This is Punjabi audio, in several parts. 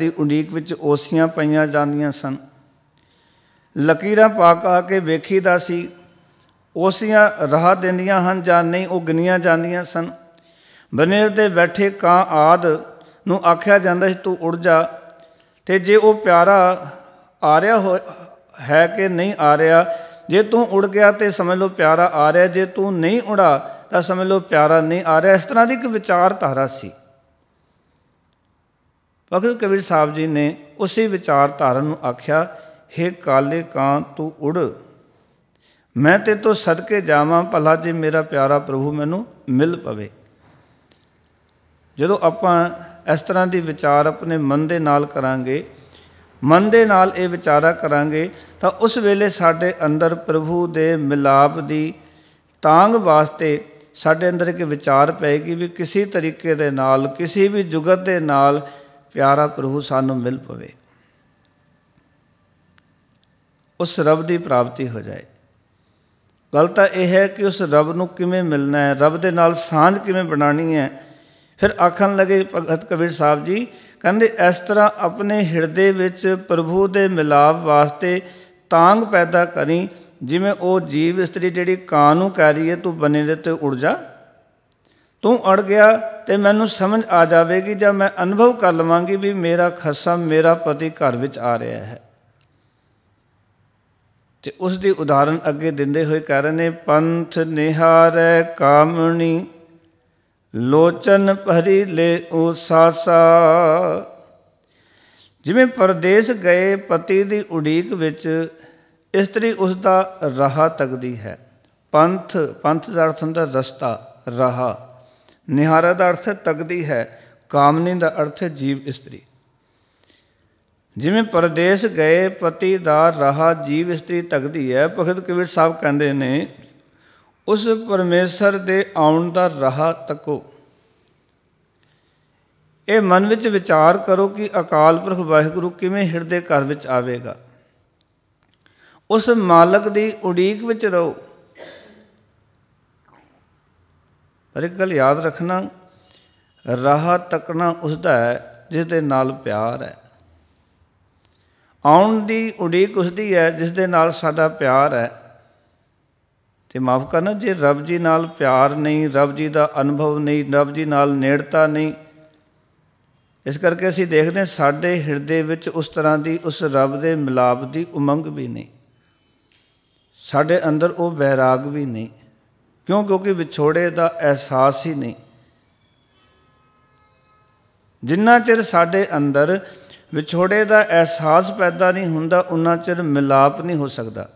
ਦੀ ਉਡੀਕ ਵਿੱਚ ਓਸੀਆਂ ਪਈਆਂ ਜਾਂਦੀਆਂ ਸਨ ਲਕੀਰਾਂ ਪਾ ਕਾ ਕੇ ਵੇਖੀਦਾ ਸੀ ਓਸੀਆਂ ਰਾਹ ਦਿੰਦੀਆਂ ਹਨ ਜਾਂ ਨਹੀਂ ਉਹ ਗਿਣੀਆਂ ਜਾਂਦੀਆਂ ਸਨ ਬਨੇਰ ਤੇ ਬੈਠੇ ਕਾਂ ਆਦ ਨੂੰ ਆਖਿਆ ਜਾਂਦਾ ਸੀ ਤੂੰ ਉੜ ਜਾ ਤੇ ਜੇ ਉਹ ਪਿਆਰਾ ਆ ਰਿਹਾ ਹੈ ਕਿ ਨਹੀਂ ਆ ਰਿਹਾ ਜੇ ਤੂੰ ਉੜ ਗਿਆ ਤੇ ਸਮਝ ਲਓ ਪਿਆਰਾ ਆ ਰਿਹਾ ਜੇ ਤੂੰ ਨਹੀਂ ਉੜਾ ਤਾਂ ਸਮਝ ਲਓ ਪਿਆਰਾ ਨਹੀਂ ਆ ਰਿਹਾ ਇਸ ਤਰ੍ਹਾਂ ਦੀ ਇੱਕ ਵਿਚਾਰਧਾਰਾ ਸੀ ਬਖਤ ਕਬੀਰ ਸਾਹਿਬ ਜੀ ਨੇ ਉਸੇ ਵਿਚਾਰਧਾਰਾ ਨੂੰ ਆਖਿਆ हे ਕਾਲੇ ਕਾਂ ਤੂੰ ਉੜ ਮੈਂ ਤੇ ਤੋ ਸਦਕੇ ਜਾਵਾਂ ਭਲਾ ਜੇ ਮੇਰਾ ਪਿਆਰਾ ਪ੍ਰਭੂ ਮੈਨੂੰ ਮਿਲ ਪਵੇ ਜਦੋਂ ਆਪਾਂ ਇਸ ਤਰ੍ਹਾਂ ਦੀ ਵਿਚਾਰ ਆਪਣੇ ਮਨ ਦੇ ਨਾਲ ਕਰਾਂਗੇ ਮਨ ਦੇ ਨਾਲ ਇਹ ਵਿਚਾਰਾ ਕਰਾਂਗੇ ਤਾਂ ਉਸ ਵੇਲੇ ਸਾਡੇ ਅੰਦਰ ਪ੍ਰਭੂ ਦੇ ਮਿਲਾਪ ਦੀ ਤਾਂਗ ਵਾਸਤੇ ਸਾਡੇ ਅੰਦਰ ਇੱਕ ਵਿਚਾਰ ਪੈਗੀ ਵੀ ਕਿਸੇ ਤਰੀਕੇ ਦੇ ਨਾਲ ਕਿਸੇ ਵੀ ਜੁਗਤ ਦੇ ਨਾਲ ਪਿਆਰਾ ਪ੍ਰਭੂ ਸਾਨੂੰ ਮਿਲ ਪਵੇ ਉਸ ਰੱਬ ਦੀ ਪ੍ਰਾਪਤੀ ਹੋ ਜਾਏ ਗੱਲ ਤਾਂ ਇਹ ਹੈ ਕਿ ਉਸ ਰੱਬ ਨੂੰ ਕਿਵੇਂ ਮਿਲਣਾ ਹੈ ਰੱਬ ਦੇ ਨਾਲ ਸਾਂਝ ਕਿਵੇਂ ਬਣਾਣੀ ਹੈ ਫਿਰ ਆਖਣ ਲੱਗੇ ਭਗਤ ਕਬੀਰ ਸਾਹਿਬ ਜੀ ਕਹਿੰਦੇ ਇਸ ਤਰ੍ਹਾਂ ਆਪਣੇ ਹਿਰਦੇ ਵਿੱਚ ਪ੍ਰਭੂ ਦੇ ਮਿਲਾਪ ਵਾਸਤੇ ਤਾਂਗ ਪੈਦਾ ਕਰੀ ਜਿਵੇਂ ਉਹ ਜੀਵ ਇਸਤਰੀ ਜਿਹੜੀ ਕਾਂ ਨੂੰ ਕਹਿ ਰਹੀ ਹੈ ਤੂੰ ਬਨੇ ਦੇ ਤੇ ਉੜ ਜਾ ਤੂੰ ਅੜ ਗਿਆ ਤੇ ਮੈਨੂੰ ਸਮਝ ਆ ਜਾਵੇਗੀ ਜਾਂ ਮੈਂ ਅਨੁਭਵ ਕਰ ਲਵਾਂਗੀ ਵੀ ਮੇਰਾ ਖਸਮ ਮੇਰਾ ਪਤੀ ਘਰ ਵਿੱਚ ਆ ਰਿਹਾ ਹੈ ਤੇ ਉਸ ਦੀ ਉਦਾਹਰਨ ਅੱਗੇ ਦਿੰਦੇ ਹੋਏ ਕਹਿ ਰਹੇ ਨੇ ਪੰਥ ਨਿਹਾਰੈ ਕਾਮਣੀ ਲੋਚਨ ਭਰੀ ਲੈ ਉਹ ਸਾਸਾ ਜਿਵੇਂ ਪਰਦੇਸ ਗਏ ਪਤੀ ਦੀ ਉਡੀਕ ਵਿੱਚ ਇਸਤਰੀ ਉਸ ਦਾ ਰਾਹ ਤੱਕਦੀ ਹੈ ਪੰਥ ਪੰਥ ਦਾ ਅਰਥ ਹੁੰਦਾ ਰਸਤਾ ਰਾਹ ਨਿਹਾਰਾ ਦਾ ਅਰਥ ਹੈ ਤਕਦੀ ਹੈ ਕਾਮਨੀ ਦਾ ਅਰਥ ਹੈ ਜੀਵ ਇਸਤਰੀ ਜਿਵੇਂ ਪਰਦੇਸ ਗਏ ਪਤੀ ਦਾ ਰਹਾ ਜੀਵ ਇਸਤਰੀ ਤਕਦੀ ਹੈ ਭਗਤ ਕਬੀਰ ਸਾਹਿਬ ਕਹਿੰਦੇ ਨੇ ਉਸ ਪਰਮੇਸ਼ਰ ਦੇ ਆਉਣ ਦਾ ਰਹਾ ਤੱਕੋ ਇਹ ਮਨ ਵਿੱਚ ਵਿਚਾਰ ਕਰੋ ਕਿ ਅਕਾਲ ਪੁਰਖ ਵਾਹਿਗੁਰੂ ਕਿਵੇਂ ਹਿਰਦੇ ਘਰ ਵਿੱਚ ਆਵੇਗਾ ਉਸ ਮਾਲਕ ਦੀ ਉਡੀਕ ਵਿੱਚ ਰਹੋ ਪਰ ਇੱਕ ਗੱਲ ਯਾਦ ਰੱਖਣਾ ਰਾਹ ਤੱਕਣਾ ਉਸ ਦਾ ਹੈ ਜਿਸ ਦੇ ਨਾਲ ਪਿਆਰ ਹੈ ਆਉਣ ਦੀ ਉਡੀਕ ਉਸ ਦੀ ਹੈ ਜਿਸ ਦੇ ਨਾਲ ਸਾਡਾ ਪਿਆਰ ਹੈ ਤੇ ਮਾਫ ਕਰਨਾ ਜੇ ਰੱਬ ਜੀ ਨਾਲ ਪਿਆਰ ਨਹੀਂ ਰੱਬ ਜੀ ਦਾ ਅਨੁਭਵ ਨਹੀਂ ਰੱਬ ਜੀ ਨਾਲ ਨੇੜਤਾ ਨਹੀਂ ਇਸ ਕਰਕੇ ਅਸੀਂ ਦੇਖਦੇ ਸਾਡੇ ਹਿਰਦੇ ਵਿੱਚ ਉਸ ਤਰ੍ਹਾਂ ਦੀ ਉਸ ਰੱਬ ਦੇ ਮਿਲਾਪ ਦੀ ਉਮੰਗ ਵੀ ਨਹੀਂ ਸਾਡੇ ਅੰਦਰ ਉਹ ਬੈਰਾਗ ਵੀ ਨਹੀਂ ਕਿਉਂ ਕਿਉਂਕਿ ਵਿਛੋੜੇ ਦਾ ਅਹਿਸਾਸ ਹੀ ਨਹੀਂ ਜਿੰਨਾ ਚਿਰ ਸਾਡੇ ਅੰਦਰ ਵਿਛੋੜੇ ਦਾ ਅਹਿਸਾਸ ਪੈਦਾ ਨਹੀਂ ਹੁੰਦਾ ਉਨਾ ਚਿਰ ਮਿਲਾਪ ਨਹੀਂ ਹੋ ਸਕਦਾ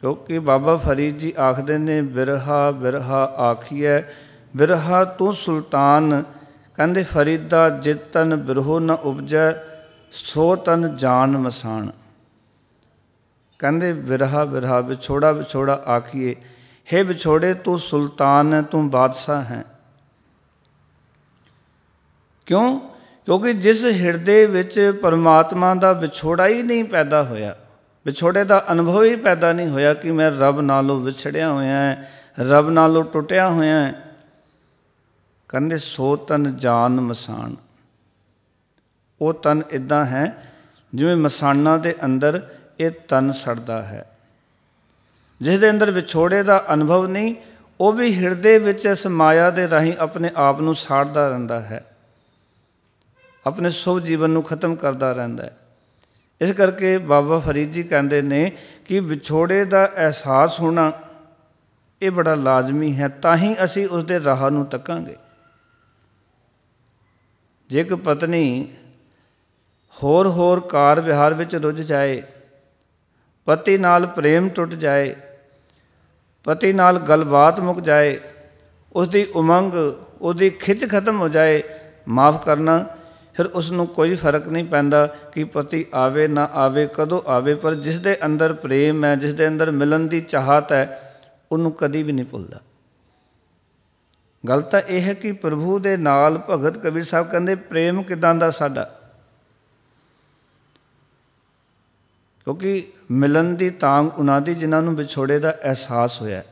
ਕਿਉਂਕਿ ਬਾਬਾ ਫਰੀਦ ਜੀ ਆਖਦੇ ਨੇ ਬਿਰਹਾ ਬਿਰਹਾ ਆਖੀਐ ਬਿਰਹਾ ਤੂੰ ਸੁਲਤਾਨ ਕਹਿੰਦੇ ਫਰੀਦਾ ਜਿਤਨ ਬਿਰਹੋ ਨ ਉਪਜੈ ਸੋ ਤਨ ਜਾਨ ਮਸਾਨ ਕਹਿੰਦੇ ਵਿਰਹਾ ਵਿਰਹਾ ਵਿਛੋੜਾ ਵਿਛੋੜਾ ਆਖੀਏ हे ਵਿਛੋੜੇ ਤੂੰ ਸੁਲਤਾਨ ਹੈ ਤੂੰ ਬਾਦਸ਼ਾਹ ਹੈ ਕਿਉਂ ਕਿਉਂਕਿ ਜਿਸ ਹਿਰਦੇ ਵਿੱਚ ਪਰਮਾਤਮਾ ਦਾ ਵਿਛੋੜਾ ਹੀ ਨਹੀਂ ਪੈਦਾ ਹੋਇਆ ਵਿਛੋੜੇ ਦਾ ਅਨੁਭਵ ਹੀ ਪੈਦਾ ਨਹੀਂ ਹੋਇਆ ਕਿ ਮੈਂ ਰੱਬ ਨਾਲੋਂ ਵਿਛੜਿਆ ਹੋਇਆ ਹਾਂ ਰੱਬ ਨਾਲੋਂ ਟੁੱਟਿਆ ਹੋਇਆ ਹਾਂ ਕਹਿੰਦੇ ਸੋ ਤਨ ਜਾਨ ਮਸਾਨ ਉਹ ਤਨ ਇਦਾਂ ਹੈ ਜਿਵੇਂ ਮਸਾਨਾ ਦੇ ਅੰਦਰ ਇਹ ਤਨ ਸੜਦਾ ਹੈ ਜਿਸ ਦੇ ਅੰਦਰ ਵਿਛੋੜੇ ਦਾ ਅਨੁਭਵ ਨਹੀਂ ਉਹ ਵੀ ਹਿਰਦੇ ਵਿੱਚ ਇਸ ਮਾਇਆ ਦੇ ਰਾਹੀਂ ਆਪਣੇ ਆਪ ਨੂੰ ਸਾੜਦਾ ਰਹਿੰਦਾ ਹੈ ਆਪਣੇ ਸਭ ਜੀਵਨ ਨੂੰ ਖਤਮ ਕਰਦਾ ਰਹਿੰਦਾ ਹੈ ਇਸ ਕਰਕੇ ਬਾਬਾ ਫਰੀਦ ਜੀ ਕਹਿੰਦੇ ਨੇ ਕਿ ਵਿਛੋੜੇ ਦਾ ਅਹਿਸਾਸ ਹੋਣਾ ਇਹ ਬੜਾ ਲਾਜ਼ਮੀ ਹੈ ਤਾਂ ਹੀ ਅਸੀਂ ਉਸ ਦੇ ਰਾਹ ਨੂੰ ਤੱਕਾਂਗੇ ਜੇ ਕੋ ਪਤਨੀ ਹੋਰ ਹੋਰ ਕਾਰ ਵਿਹਾਰ ਵਿੱਚ ਰੁੱਝ ਜਾਏ ਪਤੀ ਨਾਲ ਪ੍ਰੇਮ ਟੁੱਟ ਜਾਏ ਪਤੀ ਨਾਲ ਗੱਲਬਾਤ ਮੁੱਕ ਜਾਏ ਉਸ ਦੀ ਉਮੰਗ ਉਹਦੀ ਖਿੱਚ ਖਤਮ ਹੋ ਜਾਏ ਮਾਫ ਕਰਨਾ ਫਿਰ ਉਸ ਨੂੰ ਕੋਈ ਫਰਕ ਨਹੀਂ ਪੈਂਦਾ ਕਿ ਪਤੀ ਆਵੇ ਨਾ ਆਵੇ ਕਦੋਂ ਆਵੇ ਪਰ ਜਿਸ ਦੇ ਅੰਦਰ ਪ੍ਰੇਮ ਹੈ ਜਿਸ ਦੇ ਅੰਦਰ ਮਿਲਣ ਦੀ ਚਾਹਤ ਹੈ ਉਹਨੂੰ ਕਦੀ ਵੀ ਨਹੀਂ ਭੁੱਲਦਾ ਗਲਤ ਇਹ ਹੈ ਕਿ ਪ੍ਰਭੂ ਦੇ ਨਾਲ ਭਗਤ ਕਬੀਰ ਸਾਹਿਬ ਕਹਿੰਦੇ ਪ੍ਰੇਮ ਕਿਦਾਂ ਦਾ ਸਾਡਾ ਕਿਉਂਕਿ ਮਿਲਨ ਦੀ ਤਾਂਗ ਉਹਨਾਂ ਦੀ ਜਿਨ੍ਹਾਂ ਨੂੰ ਵਿਛੋੜੇ ਦਾ ਅਹਿਸਾਸ ਹੋਇਆ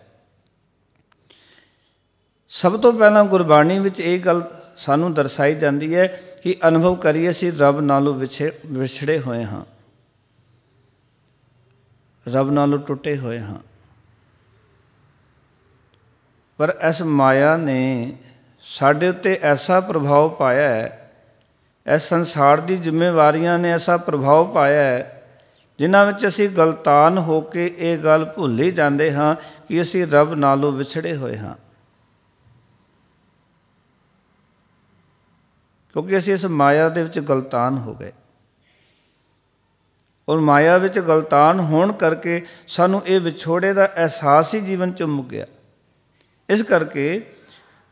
ਸਭ ਤੋਂ ਪਹਿਲਾਂ ਗੁਰਬਾਣੀ ਵਿੱਚ ਇਹ ਗੱਲ ਸਾਨੂੰ ਦਰਸਾਈ ਜਾਂਦੀ ਹੈ ਕਿ ਅਨੁਭਵ ਕਰੀਏ ਅਸੀਂ ਰੱਬ ਨਾਲੋਂ ਵਿਛੇ ਵਿਛੜੇ ਹੋਏ ਹਾਂ ਰੱਬ ਨਾਲੋਂ ਟੁੱਟੇ ਹੋਏ ਹਾਂ ਪਰ ਇਸ ਮਾਇਆ ਨੇ ਸਾਡੇ ਉੱਤੇ ਐਸਾ ਪ੍ਰਭਾਵ ਪਾਇਆ ਹੈ ਇਸ ਸੰਸਾਰ ਦੀ ਜ਼ਿੰਮੇਵਾਰੀਆਂ ਨੇ ਐਸਾ ਪ੍ਰਭਾਵ ਪਾਇਆ ਹੈ ਜਿਨ੍ਹਾਂ ਵਿੱਚ ਅਸੀਂ ਗਲਤਾਨ ਹੋ ਕੇ ਇਹ ਗੱਲ ਭੁੱਲ ਹੀ ਜਾਂਦੇ ਹਾਂ ਕਿ ਅਸੀਂ ਰੱਬ ਨਾਲੋਂ ਵਿਛੜੇ ਹੋਏ ਹਾਂ ਕਿਉਂਕਿ ਅਸੀਂ ਇਸ ਮਾਇਆ ਦੇ ਵਿੱਚ ਗਲਤਾਨ ਹੋ ਗਏ ਔਰ ਮਾਇਆ ਵਿੱਚ ਗਲਤਾਨ ਹੋਣ ਕਰਕੇ ਸਾਨੂੰ ਇਹ ਵਿਛੋੜੇ ਦਾ ਅਹਿਸਾਸ ਹੀ ਜੀਵਨ ਚ ਮੁੱਕ ਗਿਆ ਇਸ ਕਰਕੇ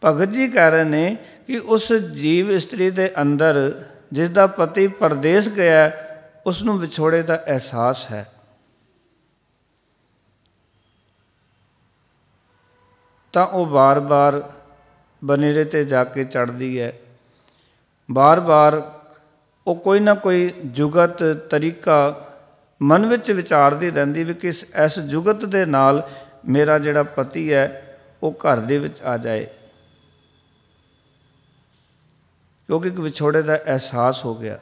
ਭਗਤ ਜੀ ਕਹਿ ਰਹੇ ਨੇ ਕਿ ਉਸ ਜੀਵ ਇਸਤਰੀ ਦੇ ਅੰਦਰ ਜਿਸ ਦਾ ਪਤੀ ਪਰਦੇਸ ਗਿਆ ਉਸ ਨੂੰ ਵਿਛੋੜੇ ਦਾ ਅਹਿਸਾਸ ਹੈ ਤਾਂ ਉਹ ਬਾਰ-ਬਾਰ ਬਨੇਰੇ ਤੇ ਜਾ ਕੇ ਚੜਦੀ ਹੈ ਬਾਰ-ਬਾਰ ਉਹ ਕੋਈ ਨਾ ਕੋਈ ਜੁਗਤ ਤਰੀਕਾ ਮਨ ਵਿੱਚ ਵਿਚਾਰਦੀ ਰਹਿੰਦੀ ਵੀ ਕਿਸ ਇਸ ਜੁਗਤ ਦੇ ਨਾਲ ਮੇਰਾ ਜਿਹੜਾ ਪਤੀ ਹੈ ਉਹ ਘਰ ਦੇ ਵਿੱਚ ਆ ਜਾਏ ਕਿਉਂਕਿ ਵਿਛੋੜੇ ਦਾ ਅਹਿਸਾਸ ਹੋ ਗਿਆ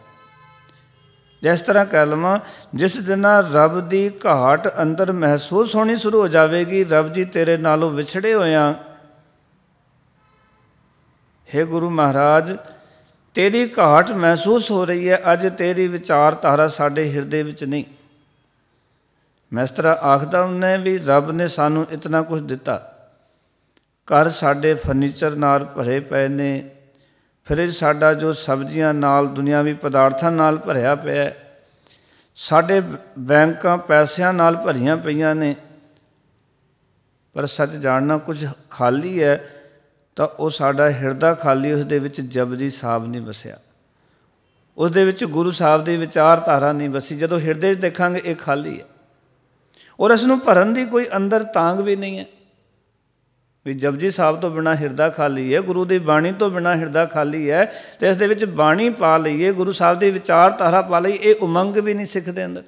ਇਸ ਤਰ੍ਹਾਂ ਕਹਿ ਲਵਾਂ ਜਿਸ ਦਿਨ ਰੱਬ ਦੀ ਘਾਟ ਅੰਦਰ ਮਹਿਸੂਸ ਹੋਣੀ ਸ਼ੁਰੂ ਹੋ ਜਾਵੇਗੀ ਰੱਬ ਜੀ ਤੇਰੇ ਨਾਲੋਂ ਵਿਛੜੇ ਹੋਇਆ ਹੈ ਗੁਰੂ ਮਹਾਰਾਜ ਤੇਰੀ ਘਾਟ ਮਹਿਸੂਸ ਹੋ ਰਹੀ ਹੈ ਅੱਜ ਤੇਰੀ ਵਿਚਾਰ ਤਾਰਾ ਸਾਡੇ ਹਿਰਦੇ ਵਿੱਚ ਨਹੀਂ ਮੈਂ ਇਸ ਤਰ੍ਹਾਂ ਆਖਦਾ ਹੁੰਨੇ ਵੀ ਰੱਬ ਨੇ ਸਾਨੂੰ ਇਤਨਾ ਕੁਝ ਦਿੱਤਾ ਘਰ ਸਾਡੇ ਫਰਨੀਚਰ ਨਾਲ ਭਰੇ ਪਏ ਨੇ ਇਹ ਸਾਡਾ ਜੋ ਸਬਜ਼ੀਆਂ ਨਾਲ ਦੁਨਿਆਵੀ ਪਦਾਰਥਾਂ ਨਾਲ ਭਰਿਆ ਪਿਆ ਹੈ ਸਾਡੇ ਬੈਂਕਾਂ ਪੈਸਿਆਂ ਨਾਲ ਭਰੀਆਂ ਪਈਆਂ ਨੇ ਪਰ ਸੱਚ ਜਾਣਨਾ ਕੁਝ ਖਾਲੀ ਹੈ ਤਾਂ ਉਹ ਸਾਡਾ ਹਿਰਦਾ ਖਾਲੀ ਉਸ ਦੇ ਵਿੱਚ ਜਬਦੀ ਸਾਬ ਨਹੀਂ ਵਸਿਆ ਉਸ ਦੇ ਵਿੱਚ ਗੁਰੂ ਸਾਹਿਬ ਦੇ ਵਿਚਾਰ ਧਾਰਾ ਨਹੀਂ ਵਸੀ ਜਦੋਂ ਹਿਰਦੇ 'ਚ ਦੇਖਾਂਗੇ ਇਹ ਖਾਲੀ ਹੈ ਔਰ ਇਸ ਨੂੰ ਭਰਨ ਦੀ ਕੋਈ ਅੰਦਰ ਤਾਂਗ ਵੀ ਨਹੀਂ ਹੈ ਵੀ ਜਪਜੀ ਸਾਹਿਬ ਤੋਂ ਬਿਨਾ ਹਿਰਦਾ ਖਾਲੀ ਹੈ ਗੁਰੂ ਦੀ ਬਾਣੀ ਤੋਂ ਬਿਨਾ ਹਿਰਦਾ ਖਾਲੀ ਹੈ ਤੇ ਇਸ ਦੇ ਵਿੱਚ ਬਾਣੀ ਪਾ ਲਈਏ ਗੁਰੂ ਸਾਹਿਬ ਦੇ ਵਿਚਾਰ ਧਾਰਾ ਪਾ ਲਈ ਇਹ ਉਮੰਗ ਵੀ ਨਹੀਂ ਸਿੱਖ ਦੇ ਅੰਦਰ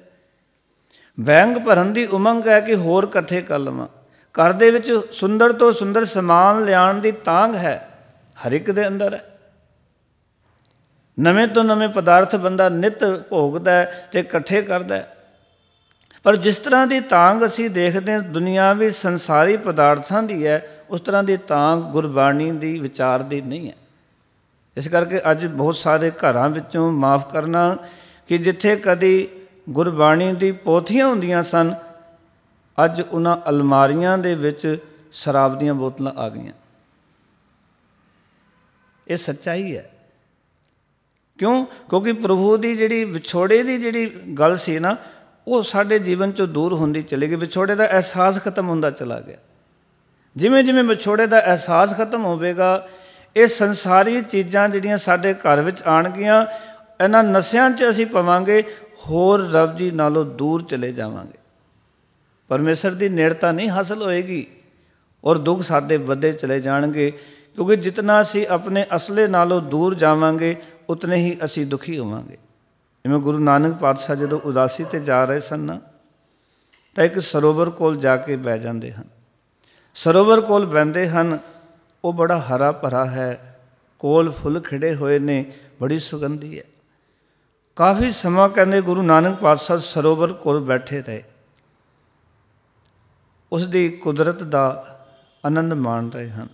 ਵੈੰਗ ਭਰਨ ਦੀ ਉਮੰਗ ਹੈ ਕਿ ਹੋਰ ਇਕੱਠੇ ਕਰ ਘਰ ਦੇ ਵਿੱਚ ਸੁੰਦਰ ਤੋਂ ਸੁੰਦਰ ਸਮਾਨ ਲਿਆਉਣ ਦੀ ਤਾਂਗ ਹੈ ਹਰ ਇੱਕ ਦੇ ਅੰਦਰ ਹੈ ਨਵੇਂ ਤੋਂ ਨਵੇਂ ਪਦਾਰਥ ਬੰਦਾ ਨਿਤ ਭੋਗਦਾ ਤੇ ਇਕੱਠੇ ਕਰਦਾ ਪਰ ਜਿਸ ਤਰ੍ਹਾਂ ਦੀ ਤਾਂਗ ਅਸੀਂ ਦੇਖਦੇ ਦੁਨੀਆਵੀ ਸੰਸਾਰੀ ਪਦਾਰਥਾਂ ਦੀ ਹੈ ਉਸ ਤਰ੍ਹਾਂ ਦੀ ਤਾਂ ਗੁਰਬਾਣੀ ਦੀ ਵਿਚਾਰ ਦੀ ਨਹੀਂ ਹੈ ਇਸ ਕਰਕੇ ਅੱਜ ਬਹੁਤ ਸਾਰੇ ਘਰਾਂ ਵਿੱਚੋਂ ਮਾਫ ਕਰਨਾ ਕਿ ਜਿੱਥੇ ਕਦੀ ਗੁਰਬਾਣੀ ਦੀ ਪੋਥੀਆਂ ਹੁੰਦੀਆਂ ਸਨ ਅੱਜ ਉਹਨਾਂ ਅਲਮਾਰੀਆਂ ਦੇ ਵਿੱਚ ਸ਼ਰਾਬ ਦੀਆਂ ਬੋਤਲਾਂ ਆ ਗਈਆਂ ਇਹ ਸੱਚਾਈ ਹੈ ਕਿਉਂ ਕਿਉਂਕਿ ਪ੍ਰਭੂ ਦੀ ਜਿਹੜੀ ਵਿਛੋੜੇ ਦੀ ਜਿਹੜੀ ਗੱਲ ਸੀ ਨਾ ਉਹ ਸਾਡੇ ਜੀਵਨ ਚੋਂ ਦੂਰ ਹੁੰਦੀ ਚਲੀ ਗਈ ਵਿਛੋੜੇ ਦਾ ਅਹਿਸਾਸ ਖਤਮ ਹੁੰਦਾ ਚਲਾ ਗਿਆ ਜਿਵੇਂ ਜਿਵੇਂ ਵਿਛੋੜੇ ਦਾ ਅਹਿਸਾਸ ਖਤਮ ਹੋਵੇਗਾ ਇਹ ਸੰਸਾਰੀ ਚੀਜ਼ਾਂ ਜਿਹੜੀਆਂ ਸਾਡੇ ਘਰ ਵਿੱਚ ਆਣਗੀਆਂ ਇਹਨਾਂ ਨਸਿਆਂ 'ਚ ਅਸੀਂ ਪਵਾਂਗੇ ਹੋਰ ਰੱਬ ਜੀ ਨਾਲੋਂ ਦੂਰ ਚਲੇ ਜਾਵਾਂਗੇ ਪਰਮੇਸ਼ਰ ਦੀ ਨੇੜਤਾ ਨਹੀਂ ਹਾਸਲ ਹੋਏਗੀ ਔਰ ਦੁੱਖ ਸਾਡੇ ਵੱਧੇ ਚਲੇ ਜਾਣਗੇ ਕਿਉਂਕਿ ਜਿੰਨਾ ਅਸੀਂ ਆਪਣੇ ਅਸਲੇ ਨਾਲੋਂ ਦੂਰ ਜਾਵਾਂਗੇ ਉਤਨੇ ਹੀ ਅਸੀਂ ਦੁਖੀ ਹੋਵਾਂਗੇ ਜਿਵੇਂ ਗੁਰੂ ਨਾਨਕ ਪਾਤਸ਼ਾਹ ਜਦੋਂ ਉਦਾਸੀ ਤੇ ਜਾ ਰਹੇ ਸਨ ਤਾਂ ਇੱਕ ਸਰੋਵਰ ਕੋਲ ਜਾ ਕੇ ਬਹਿ ਜਾਂਦੇ ਹਨ ਸਰੋਵਰ ਕੋਲ ਬੰਦੇ ਹਨ ਉਹ ਬੜਾ ਹਰਾ ਭਰਾ ਹੈ ਕੋਲ ਫੁੱਲ ਖਿੜੇ ਹੋਏ ਨੇ ਬੜੀ ਸੁਗੰਧੀ ਹੈ ਕਾਫੀ ਸਮਾਂ ਕਹਿੰਦੇ ਗੁਰੂ ਨਾਨਕ ਪਾਤਸ਼ਾਹ ਸਰੋਵਰ ਕੋਲ ਬੈਠੇ ਰਹੇ ਉਸ ਦੀ ਕੁਦਰਤ ਦਾ ਆਨੰਦ ਮਾਣ ਰਹੇ ਹਨ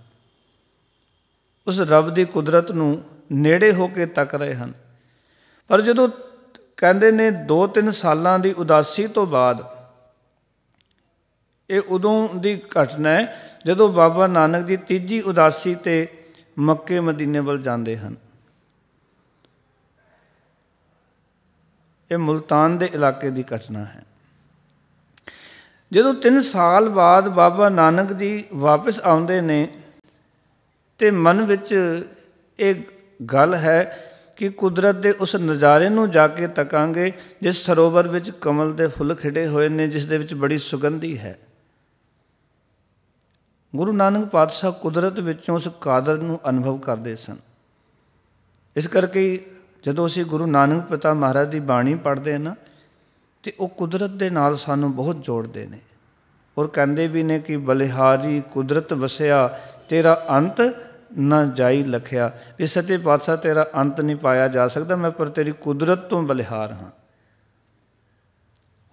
ਉਸ ਰੱਬ ਦੀ ਕੁਦਰਤ ਨੂੰ ਨੇੜੇ ਹੋ ਕੇ ਤੱਕ ਰਹੇ ਹਨ ਪਰ ਜਦੋਂ ਕਹਿੰਦੇ ਨੇ 2-3 ਸਾਲਾਂ ਦੀ ਉਦਾਸੀ ਤੋਂ ਬਾਅਦ ਇਹ ਉਦੋਂ ਦੀ ਘਟਨਾ ਹੈ ਜਦੋਂ ਬਾਬਾ ਨਾਨਕ ਦੀ ਤੀਜੀ ਉਦਾਸੀ ਤੇ ਮੱਕੇ ਮਦੀਨੇ ਵੱਲ ਜਾਂਦੇ ਹਨ ਇਹ ਮਲਤਾਨ ਦੇ ਇਲਾਕੇ ਦੀ ਘਟਨਾ ਹੈ ਜਦੋਂ 3 ਸਾਲ ਬਾਅਦ ਬਾਬਾ ਨਾਨਕ ਜੀ ਵਾਪਸ ਆਉਂਦੇ ਨੇ ਤੇ ਮਨ ਵਿੱਚ ਇਹ ਗੱਲ ਹੈ ਕਿ ਕੁਦਰਤ ਦੇ ਉਸ ਨਜ਼ਾਰੇ ਨੂੰ ਜਾ ਕੇ ਤਕਾਂਗੇ ਜਿਸ ਸਰੋਵਰ ਵਿੱਚ ਕਮਲ ਦੇ ਫੁੱਲ ਖਿੜੇ ਹੋਏ ਨੇ ਜਿਸ ਦੇ ਵਿੱਚ ਬੜੀ ਸੁਗੰਧੀ ਹੈ ਗੁਰੂ ਨਾਨਕ ਪਾਤਸ਼ਾਹ ਕੁਦਰਤ ਵਿੱਚੋਂ ਉਸ ਕਾਦਰ ਨੂੰ ਅਨੁਭਵ ਕਰਦੇ ਸਨ ਇਸ ਕਰਕੇ ਜਦੋਂ ਅਸੀਂ ਗੁਰੂ ਨਾਨਕ ਪਿਤਾ ਮਹਾਰਾਜ ਦੀ ਬਾਣੀ ਪੜ੍ਹਦੇ ਹਾਂ ਨਾ ਤੇ ਉਹ ਕੁਦਰਤ ਦੇ ਨਾਲ ਸਾਨੂੰ ਬਹੁਤ ਜੋੜਦੇ ਨੇ ਔਰ ਕਹਿੰਦੇ ਵੀ ਨੇ ਕਿ ਬਲਿਹਾਰੀ ਕੁਦਰਤ ਵਸਿਆ ਤੇਰਾ ਅੰਤ ਨਾ ਜਾਈ ਲਖਿਆ ਵੀ ਸੱਚੇ ਪਾਤਸ਼ਾਹ ਤੇਰਾ ਅੰਤ ਨਹੀਂ ਪਾਇਆ ਜਾ ਸਕਦਾ ਮੈਂ ਪਰ ਤੇਰੀ ਕੁਦਰਤ ਤੋਂ ਬਲਿਹਾਰ ਹਾਂ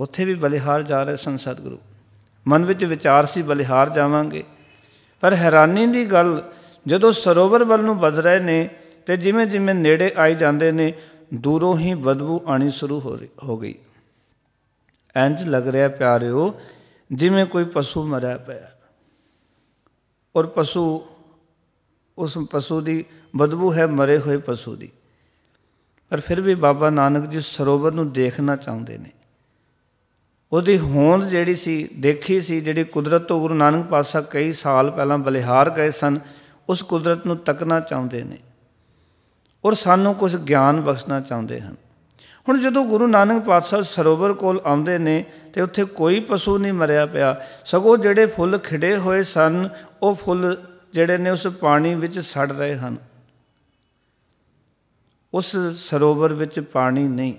ਉੱਥੇ ਵੀ ਬਲਿਹਾਰ ਜਾ ਰਹੇ ਸੰਸਦ ਗੁਰੂ ਮਨ ਵਿੱਚ ਵਿਚਾਰ ਸੀ ਬਲਿਹਾਰ ਜਾਵਾਂਗੇ ਪਰ ਹੈਰਾਨੀ ਦੀ ਗੱਲ ਜਦੋਂ ਸਰੋਵਰ ਵੱਲ ਨੂੰ ਵੱਧ ਰਹੇ ਨੇ ਤੇ ਜਿਵੇਂ ਜਿਵੇਂ ਨੇੜੇ ਆਈ ਜਾਂਦੇ ਨੇ ਦੂਰੋਂ ਹੀ ਬਦਬੂ ਆਣੀ ਸ਼ੁਰੂ ਹੋ ਗਈ ਇੰਜ ਲੱਗ ਰਿਹਾ ਪਿਆਰਿਓ ਜਿਵੇਂ ਕੋਈ ਪਸ਼ੂ ਮਰਿਆ ਪਿਆ ਔਰ ਪਸ਼ੂ ਉਸ ਪਸ਼ੂ ਦੀ ਬਦਬੂ ਹੈ ਮਰੇ ਹੋਏ ਪਸ਼ੂ ਦੀ ਪਰ ਫਿਰ ਵੀ ਬਾਬਾ ਨਾਨਕ ਜੀ ਸਰੋਵਰ ਨੂੰ ਦੇਖਣਾ ਚਾਹੁੰਦੇ ਨੇ ਉਹਦੀ ਹੋਂਦ ਜਿਹੜੀ ਸੀ ਦੇਖੀ ਸੀ ਜਿਹੜੀ ਕੁਦਰਤ ਤੋਂ ਗੁਰੂ ਨਾਨਕ ਪਾਤਸ਼ਾਹ ਕਈ ਸਾਲ ਪਹਿਲਾਂ ਬਲਿਹਾਰ ਗਏ ਸਨ ਉਸ ਕੁਦਰਤ ਨੂੰ ਤੱਕਣਾ ਚਾਹੁੰਦੇ ਨੇ ਔਰ ਸਾਨੂੰ ਕੁਝ ਗਿਆਨ ਬਖਸ਼ਣਾ ਚਾਹੁੰਦੇ ਹਨ ਹੁਣ ਜਦੋਂ ਗੁਰੂ ਨਾਨਕ ਪਾਤਸ਼ਾਹ ਸਰੋਵਰ ਕੋਲ ਆਉਂਦੇ ਨੇ ਤੇ ਉੱਥੇ ਕੋਈ ਪਸ਼ੂ ਨਹੀਂ ਮਰਿਆ ਪਿਆ ਸਗੋਂ ਜਿਹੜੇ ਫੁੱਲ ਖਿੜੇ ਹੋਏ ਸਨ ਉਹ ਫੁੱਲ ਜਿਹੜੇ ਨੇ ਉਸ ਪਾਣੀ ਵਿੱਚ ਸੜ ਰਹੇ ਹਨ ਉਸ ਸਰੋਵਰ ਵਿੱਚ ਪਾਣੀ ਨਹੀਂ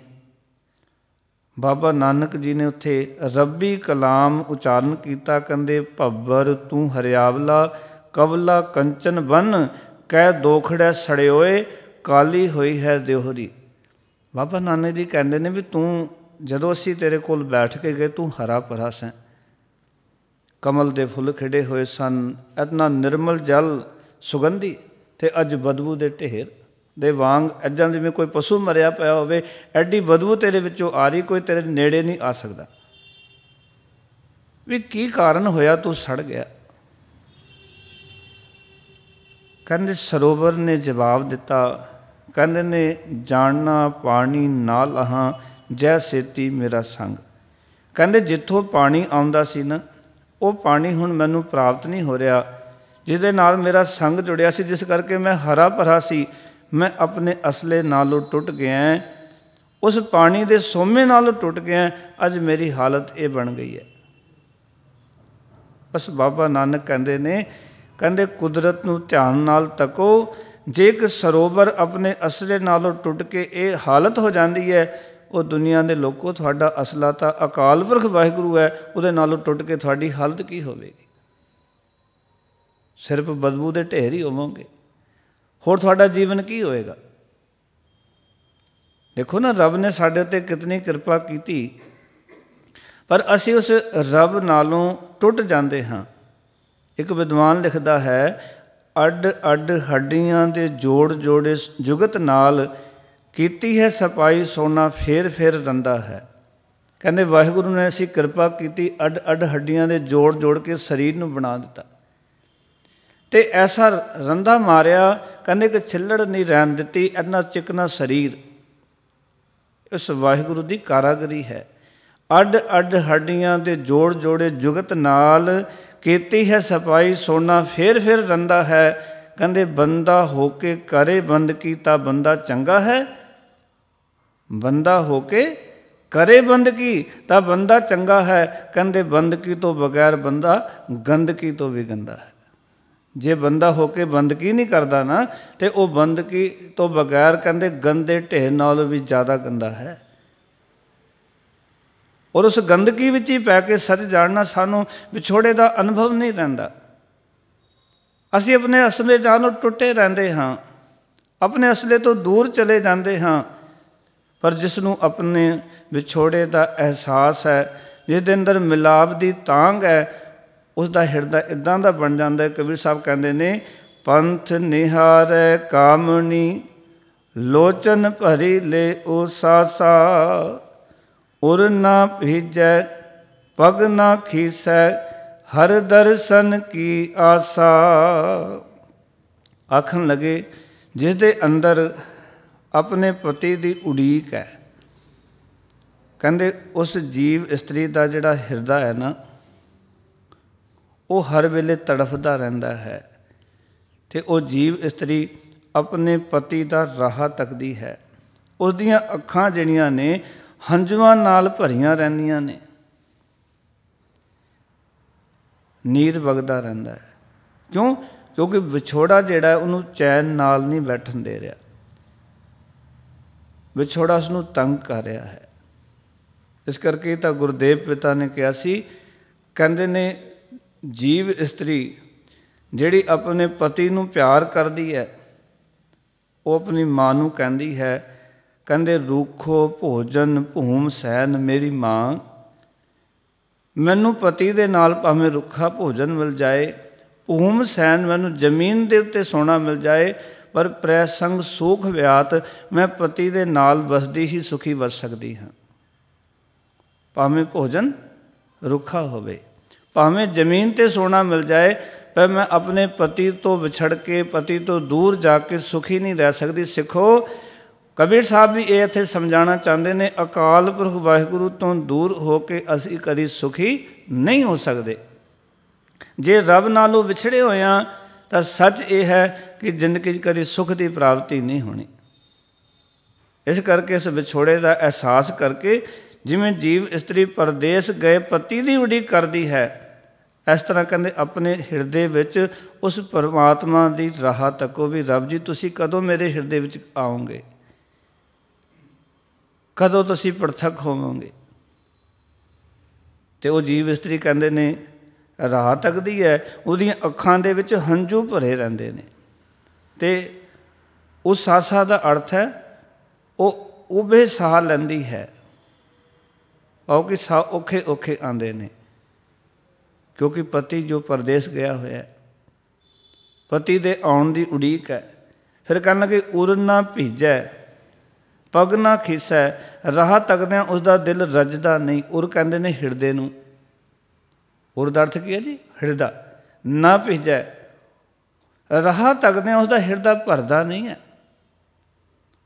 ਬਾਬਾ ਨਾਨਕ ਜੀ ਨੇ ਉੱਥੇ ਰੱਬੀ ਕਲਾਮ ਉਚਾਰਨ ਕੀਤਾ ਕਹਿੰਦੇ ਭੱਬਰ ਤੂੰ ਹਰਿਆਵਲਾ ਕਵਲਾ ਕੰਚਨ ਬਨ ਕਹਿ ਦੋਖੜੈ ਸੜਿਓਏ ਕਾਲੀ ਹੋਈ ਹੈ ਦਿਹੋਰੀ ਬਾਬਾ ਨਾਨਕ ਜੀ ਕਹਿੰਦੇ ਨੇ ਵੀ ਤੂੰ ਜਦੋਂ ਅਸੀਂ ਤੇਰੇ ਕੋਲ ਬੈਠ ਕੇ ਗਏ ਤੂੰ ਹਰਾ ਭਰਾ ਸੈਂ ਕਮਲ ਦੇ ਫੁੱਲ ਖਿੜੇ ਹੋਏ ਸਨ ਇਤਨਾ ਨਿਰਮਲ ਜਲ ਸੁਗੰਧੀ ਤੇ ਅੱਜ ਬਦਬੂ ਦੇ ਢੇਰ ਦੇ ਵਾਂਗ ਇਦਾਂ ਜਿਵੇਂ ਕੋਈ ਪਸ਼ੂ ਮਰਿਆ ਪਿਆ ਹੋਵੇ ਐਡੀ ਬਦਬੂ ਤੇਰੇ ਵਿੱਚੋਂ ਆ ਰਹੀ ਕੋਈ ਤੇਰੇ ਨੇੜੇ ਨਹੀਂ ਆ ਸਕਦਾ ਵੀ ਕੀ ਕਾਰਨ ਹੋਇਆ ਤੂੰ ਸੜ ਗਿਆ ਕਹਿੰਦੇ ਸਰੋਵਰ ਨੇ ਜਵਾਬ ਦਿੱਤਾ ਕਹਿੰਦੇ ਨੇ ਜਾਣਨਾ ਪਾਣੀ ਨਾਲ ਹਾਂ ਜੈ ਸੇਤੀ ਮੇਰਾ ਸੰਗ ਕਹਿੰਦੇ ਜਿੱਥੋਂ ਪਾਣੀ ਆਉਂਦਾ ਸੀ ਨਾ ਉਹ ਪਾਣੀ ਹੁਣ ਮੈਨੂੰ ਪ੍ਰਾਪਤ ਨਹੀਂ ਹੋ ਰਿਹਾ ਜਿਹਦੇ ਨਾਲ ਮੇਰਾ ਸੰਗ ਜੁੜਿਆ ਸੀ ਜਿਸ ਕਰਕੇ ਮੈਂ ਹਰਾ ਭਰਾ ਸੀ ਮੈਂ ਆਪਣੇ ਅਸਲੇ ਨਾਲੋਂ ਟੁੱਟ ਗਿਆ ਉਸ ਪਾਣੀ ਦੇ ਸੋਮੇ ਨਾਲੋਂ ਟੁੱਟ ਗਿਆ ਅੱਜ ਮੇਰੀ ਹਾਲਤ ਇਹ ਬਣ ਗਈ ਹੈ ਬਸ ਬਾਬਾ ਨਾਨਕ ਕਹਿੰਦੇ ਨੇ ਕਹਿੰਦੇ ਕੁਦਰਤ ਨੂੰ ਧਿਆਨ ਨਾਲ ਤੱਕੋ ਜੇ ਕਿ ਸਰੋਵਰ ਆਪਣੇ ਅਸਲੇ ਨਾਲੋਂ ਟੁੱਟ ਕੇ ਇਹ ਹਾਲਤ ਹੋ ਜਾਂਦੀ ਹੈ ਉਹ ਦੁਨੀਆ ਦੇ ਲੋਕੋ ਤੁਹਾਡਾ ਅਸਲਾ ਤਾਂ ਅਕਾਲ ਪੁਰਖ ਵਾਹਿਗੁਰੂ ਹੈ ਉਹਦੇ ਨਾਲੋਂ ਟੁੱਟ ਕੇ ਤੁਹਾਡੀ ਹਾਲਤ ਕੀ ਹੋਵੇਗੀ ਸਿਰਫ ਬਦਬੂ ਦੇ ਢੇਰ ਹੀ ਹੋਵੋਗੇ ਹੋਰ ਤੁਹਾਡਾ ਜੀਵਨ ਕੀ ਹੋਏਗਾ ਦੇਖੋ ਨਾ ਰੱਬ ਨੇ ਸਾਡੇ ਉੱਤੇ ਕਿਤਨੀ ਕਿਰਪਾ ਕੀਤੀ ਪਰ ਅਸੀਂ ਉਸ ਰੱਬ ਨਾਲੋਂ ਟੁੱਟ ਜਾਂਦੇ ਹਾਂ ਇੱਕ ਵਿਦਵਾਨ ਲਿਖਦਾ ਹੈ ਅੱਡ ਅੱਡ ਹੱਡੀਆਂ ਦੇ ਜੋੜ ਜੋੜੇ ਜੁਗਤ ਨਾਲ ਕੀਤੀ ਹੈ ਸਪਾਈ ਸੋਨਾ ਫੇਰ ਫੇਰ ਦੰਦਾ ਹੈ ਕਹਿੰਦੇ ਵਾਹਿਗੁਰੂ ਨੇ ਅਸੀਂ ਕਿਰਪਾ ਕੀਤੀ ਅੱਡ ਅੱਡ ਹੱਡੀਆਂ ਦੇ ਜੋੜ ਜੋੜ ਕੇ ਸਰੀਰ ਨੂੰ ਬਣਾ ਦਿੱਤਾ ਤੇ ਐਸਾ ਰੰਦਾ ਮਾਰਿਆ ਕਹਿੰਦੇ ਕਿ ਛਿੱਲੜ ਨਹੀਂ ਰਹਿਣ ਦਿੱਤੀ ਇੰਨਾ ਚਿਕਨਾ ਸਰੀਰ ਇਸ ਵਾਹਿਗੁਰੂ ਦੀ ਕਾਰਾਗਰੀ ਹੈ ਅੱਡ ਅੱਡ ਹੱਡੀਆਂ ਦੇ ਜੋੜ ਜੋੜੇ ਜੁਗਤ ਨਾਲ ਕੀਤੀ ਹੈ ਸਪਾਈ ਸੋਨਾ ਫੇਰ ਫੇਰ ਰੰਦਾ ਹੈ ਕਹਿੰਦੇ ਬੰਦਾ ਹੋ ਕੇ ਕਰੇ ਬੰਦ ਕੀਤਾ ਬੰਦਾ ਚੰਗਾ ਹੈ ਬੰਦਾ ਹੋ ਕੇ ਕਰੇ ਬੰਦਗੀ ਤਾਂ ਬੰਦਾ ਚੰਗਾ ਹੈ ਕਹਿੰਦੇ ਬੰਦਗੀ ਤੋਂ ਬਗੈਰ ਬੰਦਾ ਗੰਦਗੀ ਤੋਂ ਵੀ ਗੰਦਾ ਹੈ ਜੇ ਬੰਦਾ ਹੋ ਕੇ ਬੰਦਗੀ ਨਹੀਂ ਕਰਦਾ ਨਾ ਤੇ ਉਹ ਬੰਦਗੀ ਤੋਂ ਬਗੈਰ ਕਹਿੰਦੇ ਗੰਦੇ ਢੇਰ ਨਾਲੋਂ ਵੀ ਜ਼ਿਆਦਾ ਗੰਦਾ ਹੈ ਔਰ ਉਸ ਗੰਦਗੀ ਵਿੱਚ ਹੀ ਪੈ ਕੇ ਸੱਚ ਜਾਣਨਾ ਸਾਨੂੰ ਵਿਛੋੜੇ ਦਾ ਅਨੁਭਵ ਨਹੀਂ ਰਹਿੰਦਾ ਅਸੀਂ ਆਪਣੇ ਅਸਲੇ ਨਾਲੋਂ ਟੁੱਟੇ ਰਹਿੰਦੇ ਹਾਂ ਆਪਣੇ ਅਸਲੇ ਤੋਂ ਦੂਰ ਚਲੇ ਜਾਂਦੇ ਹਾਂ ਪਰ ਜਿਸ ਨੂੰ ਆਪਣੇ ਵਿਛੋੜੇ ਦਾ ਅਹਿਸਾਸ ਹੈ ਜਿਸ ਦੇ ਅੰਦਰ ਮਿਲਾਪ ਦੀ ਤਾਂਗ ਹੈ ਉਸ ਦਾ ਹਿਰਦਾ ਇਦਾਂ ਦਾ ਬਣ ਜਾਂਦਾ ਹੈ ਕਬੀਰ ਸਾਹਿਬ ਕਹਿੰਦੇ ਨੇ ਪੰਥ ਨਿਹਾਰੈ ਕਾਮਣੀ ਲੋਚਨ ਭਰੀ ਲੈ ਉਹ ਸਾਸਾ ਉਰ ਨਾ ਭੀਜੈ ਪਗ ਨਾ ਖੀਸੈ ਹਰ ਦਰਸ਼ਨ ਕੀ ਆਸਾ ਅੱਖਾਂ ਲਗੇ ਜਿਸ ਦੇ ਅੰਦਰ ਆਪਣੇ ਪਤੀ ਦੀ ਉਡੀਕ ਹੈ ਕਹਿੰਦੇ ਉਸ ਜੀਵ ਇਸਤਰੀ ਦਾ ਜਿਹੜਾ ਹਿਰਦਾ ਹੈ ਨਾ ਉਹ ਹਰ ਵੇਲੇ ਤੜਫਦਾ ਰਹਿੰਦਾ ਹੈ ਤੇ ਉਹ ਜੀਵ ਇਸਤਰੀ ਆਪਣੇ ਪਤੀ ਦਾ ਰਾਹ ਤੱਕਦੀ ਹੈ ਉਸ ਦੀਆਂ ਅੱਖਾਂ ਜਿਹੜੀਆਂ ਨੇ ਹੰਝੂਆਂ ਨਾਲ ਭਰੀਆਂ ਰਹਿੰਦੀਆਂ ਨੇ ਨੀਰ ਵਗਦਾ ਰਹਿੰਦਾ ਹੈ ਕਿਉਂ ਕਿਉਂਕਿ ਵਿਛੋੜਾ ਜਿਹੜਾ ਉਹਨੂੰ ਚੈਨ ਨਾਲ ਨਹੀਂ ਬੈਠਣ ਦੇ ਰਿਹਾ ਵਿਛੋੜਾ ਉਸ ਨੂੰ ਤੰਗ ਕਰ ਰਿਹਾ ਹੈ ਇਸ ਕਰਕੇ ਤਾਂ ਗੁਰਦੇਵ ਪਿਤਾ ਨੇ ਕਿਹਾ ਸੀ ਕਹਿੰਦੇ ਨੇ ਜੀਵ ਇਸਤਰੀ ਜਿਹੜੀ ਆਪਣੇ ਪਤੀ ਨੂੰ ਪਿਆਰ ਕਰਦੀ ਹੈ ਉਹ ਆਪਣੀ ਮਾਂ ਨੂੰ ਕਹਿੰਦੀ ਹੈ ਕਹਿੰਦੇ ਰੂਖੋ ਭੋਜਨ ਭੂਮ ਸੈਨ ਮੇਰੀ ਮਾਂ ਮੈਨੂੰ ਪਤੀ ਦੇ ਨਾਲ ਭਾਵੇਂ ਰੁੱਖਾ ਭੋਜਨ ਮਿਲ ਜਾਏ ਭੂਮ ਸੈਨ ਮੈਨੂੰ ਜ਼ਮੀਨ ਦੇ ਉੱਤੇ ਸੋਨਾ ਮਿਲ ਜਾਏ ਪਰ ਪ੍ਰੈਸੰਗ ਸੁਖ ਵਿਆਤ ਮੈਂ ਪਤੀ ਦੇ ਨਾਲ ਵਸਦੀ ਹੀ ਸੁਖੀ ਵਸ ਸਕਦੀ ਹਾਂ ਭਾਵੇਂ ਭੋਜਨ ਰੁੱਖਾ ਹੋਵੇ ਭਾਵੇਂ ਜ਼ਮੀਨ ਤੇ ਸੋਨਾ ਮਿਲ ਜਾਏ ਪਰ ਮੈਂ ਆਪਣੇ ਪਤੀ ਤੋਂ ਵਿਛੜ ਕੇ ਪਤੀ ਤੋਂ ਦੂਰ ਜਾ ਕੇ ਸੁਖੀ ਨਹੀਂ ਰਹਿ ਸਕਦੀ ਸਿੱਖੋ ਕਬੀਰ ਸਾਹਿਬ ਵੀ ਇਹ ਇੱਥੇ ਸਮਝਾਉਣਾ ਚਾਹੁੰਦੇ ਨੇ ਅਕਾਲ ਪੁਰਖ ਵਾਹਿਗੁਰੂ ਤੋਂ ਦੂਰ ਹੋ ਕੇ ਅਸੀਂ ਕਦੀ ਸੁਖੀ ਨਹੀਂ ਹੋ ਸਕਦੇ ਜੇ ਰੱਬ ਨਾਲੋਂ ਵਿਛੜੇ ਹੋਇਆ ਤਾਂ ਸੱਚ ਇਹ ਹੈ ਕਿ ਜ਼ਿੰਦਗੀ 'ਚ ਕਦੀ ਸੁਖ ਦੀ ਪ੍ਰਾਪਤੀ ਨਹੀਂ ਹੋਣੀ ਇਸ ਕਰਕੇ ਇਸ ਵਿਛੋੜੇ ਦਾ ਅਹਿਸਾਸ ਕਰਕੇ ਜਿਵੇਂ ਜੀਵ ਇਸਤਰੀ ਪਰਦੇਸ ਗਏ ਪਤੀ ਦੀ ਉਡੀਕ ਕਰਦੀ ਹੈ ਇਸ ਤਰ੍ਹਾਂ ਕਹਿੰਦੇ ਆਪਣੇ ਹਿਰਦੇ ਵਿੱਚ ਉਸ ਪਰਮਾਤਮਾ ਦੀ ਰਾਹ ਤੱਕੋ ਵੀ ਰੱਬ ਜੀ ਤੁਸੀਂ ਕਦੋਂ ਮੇਰੇ ਹਿਰਦੇ ਵਿੱਚ ਆਓਗੇ ਕਦੋਂ ਤੁਸੀਂ ਪਰਥਕ ਹੋਵੋਗੇ ਤੇ ਉਹ ਜੀਵ ਇਸਤਰੀ ਕਹਿੰਦੇ ਨੇ ਰਾਹ ਤੱਕਦੀ ਹੈ ਉਹਦੀਆਂ ਅੱਖਾਂ ਦੇ ਵਿੱਚ ਹੰਝੂ ਭਰੇ ਰਹਿੰਦੇ ਨੇ ਤੇ ਉਸ ਸਾਸਾ ਦਾ ਅਰਥ ਹੈ ਉਹ ਉਬੇ ਸਾਹ ਲੈਂਦੀ ਹੈ ਔਕੇ ਸਾਹ ਔਖੇ ਔਖੇ ਆਂਦੇ ਨੇ ਕਿਉਂਕਿ ਪਤੀ ਜੋ ਪਰਦੇਸ ਗਿਆ ਹੋਇਆ ਪਤੀ ਦੇ ਆਉਣ ਦੀ ਉਡੀਕ ਹੈ ਫਿਰ ਕਹਿੰਦਾ ਕਿ ਉਰ ਨਾ ਭੀਜੈ ਪਗ ਨਾ ਖਿਸੈ ਰਾਹ ਤੱਕਦਿਆਂ ਉਸ ਦਾ ਦਿਲ ਰਜਦਾ ਨਹੀਂ ਉਰ ਕਹਿੰਦੇ ਨੇ ਹਿਰਦੇ ਨੂੰ ਉਰ ਦਾ ਅਰਥ ਕੀ ਹੈ ਜੀ ਹਿਰਦਾ ਨਾ ਭੀਜੈ ਰਾਹ ਤੱਕਦਿਆਂ ਉਸ ਦਾ ਹਿਰਦਾ ਭਰਦਾ ਨਹੀਂ ਹੈ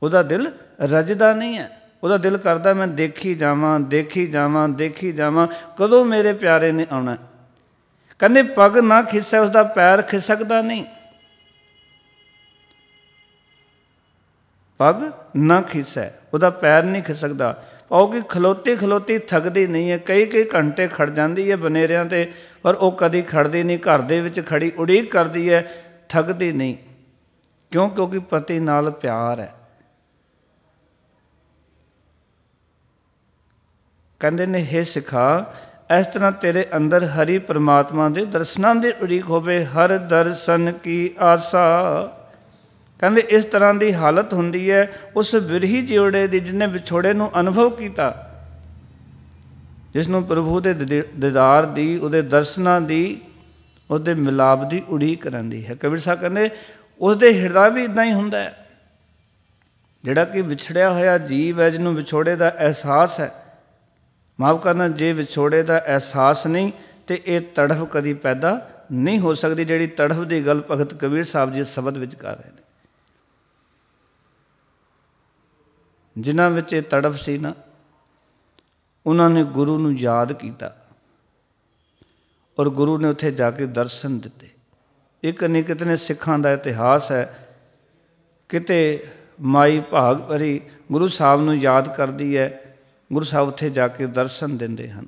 ਉਹਦਾ ਦਿਲ ਰਜਦਾ ਨਹੀਂ ਹੈ ਉਹਦਾ ਦਿਲ ਕਰਦਾ ਮੈਂ ਦੇਖੀ ਜਾਵਾਂ ਦੇਖੀ ਜਾਵਾਂ ਦੇਖੀ ਜਾਵਾਂ ਕਦੋਂ ਮੇਰੇ ਪਿਆਰੇ ਨੇ ਆਉਣਾ ਕਹਿੰਦੇ ਪਗ ਨਾ ਖਿੱਸੇ ਉਸ ਦਾ ਪੈਰ ਖਿਸਕਦਾ ਨਹੀਂ ਪਗ ਨਾ ਖਿੱਸੇ ਉਹਦਾ ਪੈਰ ਨਹੀਂ ਖਿਸਕਦਾ ਪਾਉ ਕਿ ਖਲੋਤੀ ਖਲੋਤੀ ਥੱਕਦੀ ਨਹੀਂ ਹੈ ਕਈ ਕਈ ਘੰਟੇ ਖੜ ਜਾਂਦੀ ਹੈ ਬਨੇਰਿਆਂ ਤੇ ਪਰ ਉਹ ਕਦੀ ਖੜਦੀ ਨਹੀਂ ਘਰ ਦੇ ਵਿੱਚ ਖੜੀ ਉਡੀਕ ਕਰਦੀ ਹੈ ਥੱਕਦੀ ਨਹੀਂ ਕਿਉਂ ਕਿਉਂਕਿ ਪਤੀ ਨਾਲ ਪਿਆਰ ਹੈ ਕਹਿੰਦੇ ਨੇ ਹੇ ਸਿਖਾ ਇਸ ਤਰ੍ਹਾਂ ਤੇਰੇ ਅੰਦਰ ਹਰੀ ਪ੍ਰਮਾਤਮਾ ਦੇ ਦਰਸ਼ਨਾਂ ਦੀ ਉਡੀਕ ਹੋਵੇ ਹਰ ਦਰਸ਼ਨ ਕੀ ਆਸਾ ਕਹਿੰਦੇ ਇਸ ਤਰ੍ਹਾਂ ਦੀ ਹਾਲਤ ਹੁੰਦੀ ਹੈ ਉਸ ਵਿਰਹੀ ਜਿਉੜੇ ਦੀ ਜਿਨੇ ਵਿਛੋੜੇ ਨੂੰ ਅਨੁਭਵ ਕੀਤਾ ਜਿਸ ਨੂੰ ਪ੍ਰਭੂ ਦੇ ਦੀਦਾਰ ਦੀ ਉਹਦੇ ਦਰਸ਼ਨਾਂ ਦੀ ਉਹਦੇ ਮਿਲਾਪ ਦੀ ਉਡੀਕ ਰਹਿੰਦੀ ਹੈ ਕਬੀਰ ਸਾਹਿਬ ਕਹਿੰਦੇ ਉਸ ਦੇ ਹਿਰਦਾ ਵੀ ਇਦਾਂ ਹੀ ਹੁੰਦਾ ਹੈ ਜਿਹੜਾ ਕਿ ਵਿਛੜਿਆ ਹੋਇਆ ਜੀਵ ਹੈ ਜਿਹਨੂੰ ਵਿਛੋੜੇ ਦਾ ਅਹਿਸਾਸ ਹੈ ਮਾਫ ਕਰਨਾ ਜੇ ਵਿਛੋੜੇ ਦਾ ਅਹਿਸਾਸ ਨਹੀਂ ਤੇ ਇਹ ਤੜਫ ਕਦੀ ਪੈਦਾ ਨਹੀਂ ਹੋ ਸਕਦੀ ਜਿਹੜੀ ਤੜਫ ਦੀ ਗੱਲ ਭਗਤ ਕਬੀਰ ਸਾਹਿਬ ਜੀ ਸ਼ਬਦ ਵਿੱਚ ਕਰ ਰਹੇ ਨੇ ਜਿਨ੍ਹਾਂ ਵਿੱਚ ਇਹ ਤੜਫ ਸੀ ਨਾ ਉਹਨਾਂ ਨੇ ਗੁਰੂ ਨੂੰ ਯਾਦ ਕੀਤਾ ਔਰ ਗੁਰੂ ਨੇ ਉੱਥੇ ਜਾ ਕੇ ਦਰਸ਼ਨ ਦਿੱਤੇ ਇੱਕ ਨੇ ਕਿਤਨੇ ਸਿੱਖਾਂ ਦਾ ਇਤਿਹਾਸ ਹੈ ਕਿਤੇ ਮਾਈ ਭਾਗ ਭਰੀ ਗੁਰੂ ਸਾਹਿਬ ਨੂੰ ਯਾਦ ਕਰਦੀ ਹੈ ਗੁਰੂ ਸਾਹਿਬ ਉੱਥੇ ਜਾ ਕੇ ਦਰਸ਼ਨ ਦਿੰਦੇ ਹਨ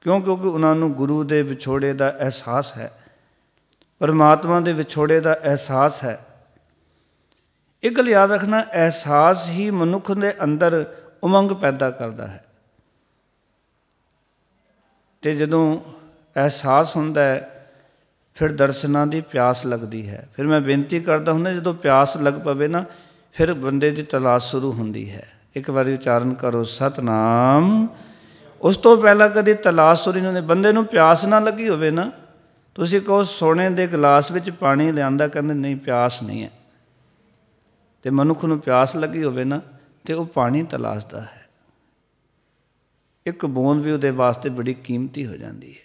ਕਿਉਂਕਿ ਕਿਉਂਕਿ ਉਹਨਾਂ ਨੂੰ ਗੁਰੂ ਦੇ ਵਿਛੋੜੇ ਦਾ ਅਹਿਸਾਸ ਹੈ ਪਰਮਾਤਮਾ ਦੇ ਵਿਛੋੜੇ ਦਾ ਅਹਿਸਾਸ ਹੈ ਇਹ ਗੱਲ ਯਾਦ ਰੱਖਣਾ ਅਹਿਸਾਸ ਹੀ ਮਨੁੱਖ ਦੇ ਅੰਦਰ ਉਮੰਗ ਪੈਦਾ ਕਰਦਾ ਹੈ ਤੇ ਜਦੋਂ ਅਹਿਸਾਸ ਹੁੰਦਾ ਹੈ ਫਿਰ ਦਰਸ਼ਨਾਂ ਦੀ ਪਿਆਸ ਲੱਗਦੀ ਹੈ ਫਿਰ ਮੈਂ ਬੇਨਤੀ ਕਰਦਾ ਹੁੰਦਾ ਜਦੋਂ ਪਿਆਸ ਲੱਗ ਪਵੇ ਨਾ ਫਿਰ ਬੰਦੇ ਦੀ ਤਲਾਸ਼ ਸ਼ੁਰੂ ਹੁੰਦੀ ਹੈ ਇੱਕ ਵਾਰੀ ਉਚਾਰਨ ਕਰੋ ਸਤਨਾਮ ਉਸ ਤੋਂ ਪਹਿਲਾਂ ਕਦੇ ਤਲਾਸ਼ ਸੁਰੀ ਨੂੰ ਬੰਦੇ ਨੂੰ ਪਿਆਸ ਨਾ ਲੱਗੀ ਹੋਵੇ ਨਾ ਤੁਸੀਂ ਕਹੋ ਸੋਨੇ ਦੇ ਗਲਾਸ ਵਿੱਚ ਪਾਣੀ ਲਿਆਂਦਾ ਕਹਿੰਦੇ ਨਹੀਂ ਪਿਆਸ ਨਹੀਂ ਹੈ ਤੇ ਮਨੁੱਖ ਨੂੰ ਪਿਆਸ ਲੱਗੀ ਹੋਵੇ ਨਾ ਤੇ ਉਹ ਪਾਣੀ ਤਲਾਸ਼ਦਾ ਹੈ ਇੱਕ ਬੂੰਦ ਵੀ ਉਹਦੇ ਵਾਸਤੇ ਬੜੀ ਕੀਮਤੀ ਹੋ ਜਾਂਦੀ ਹੈ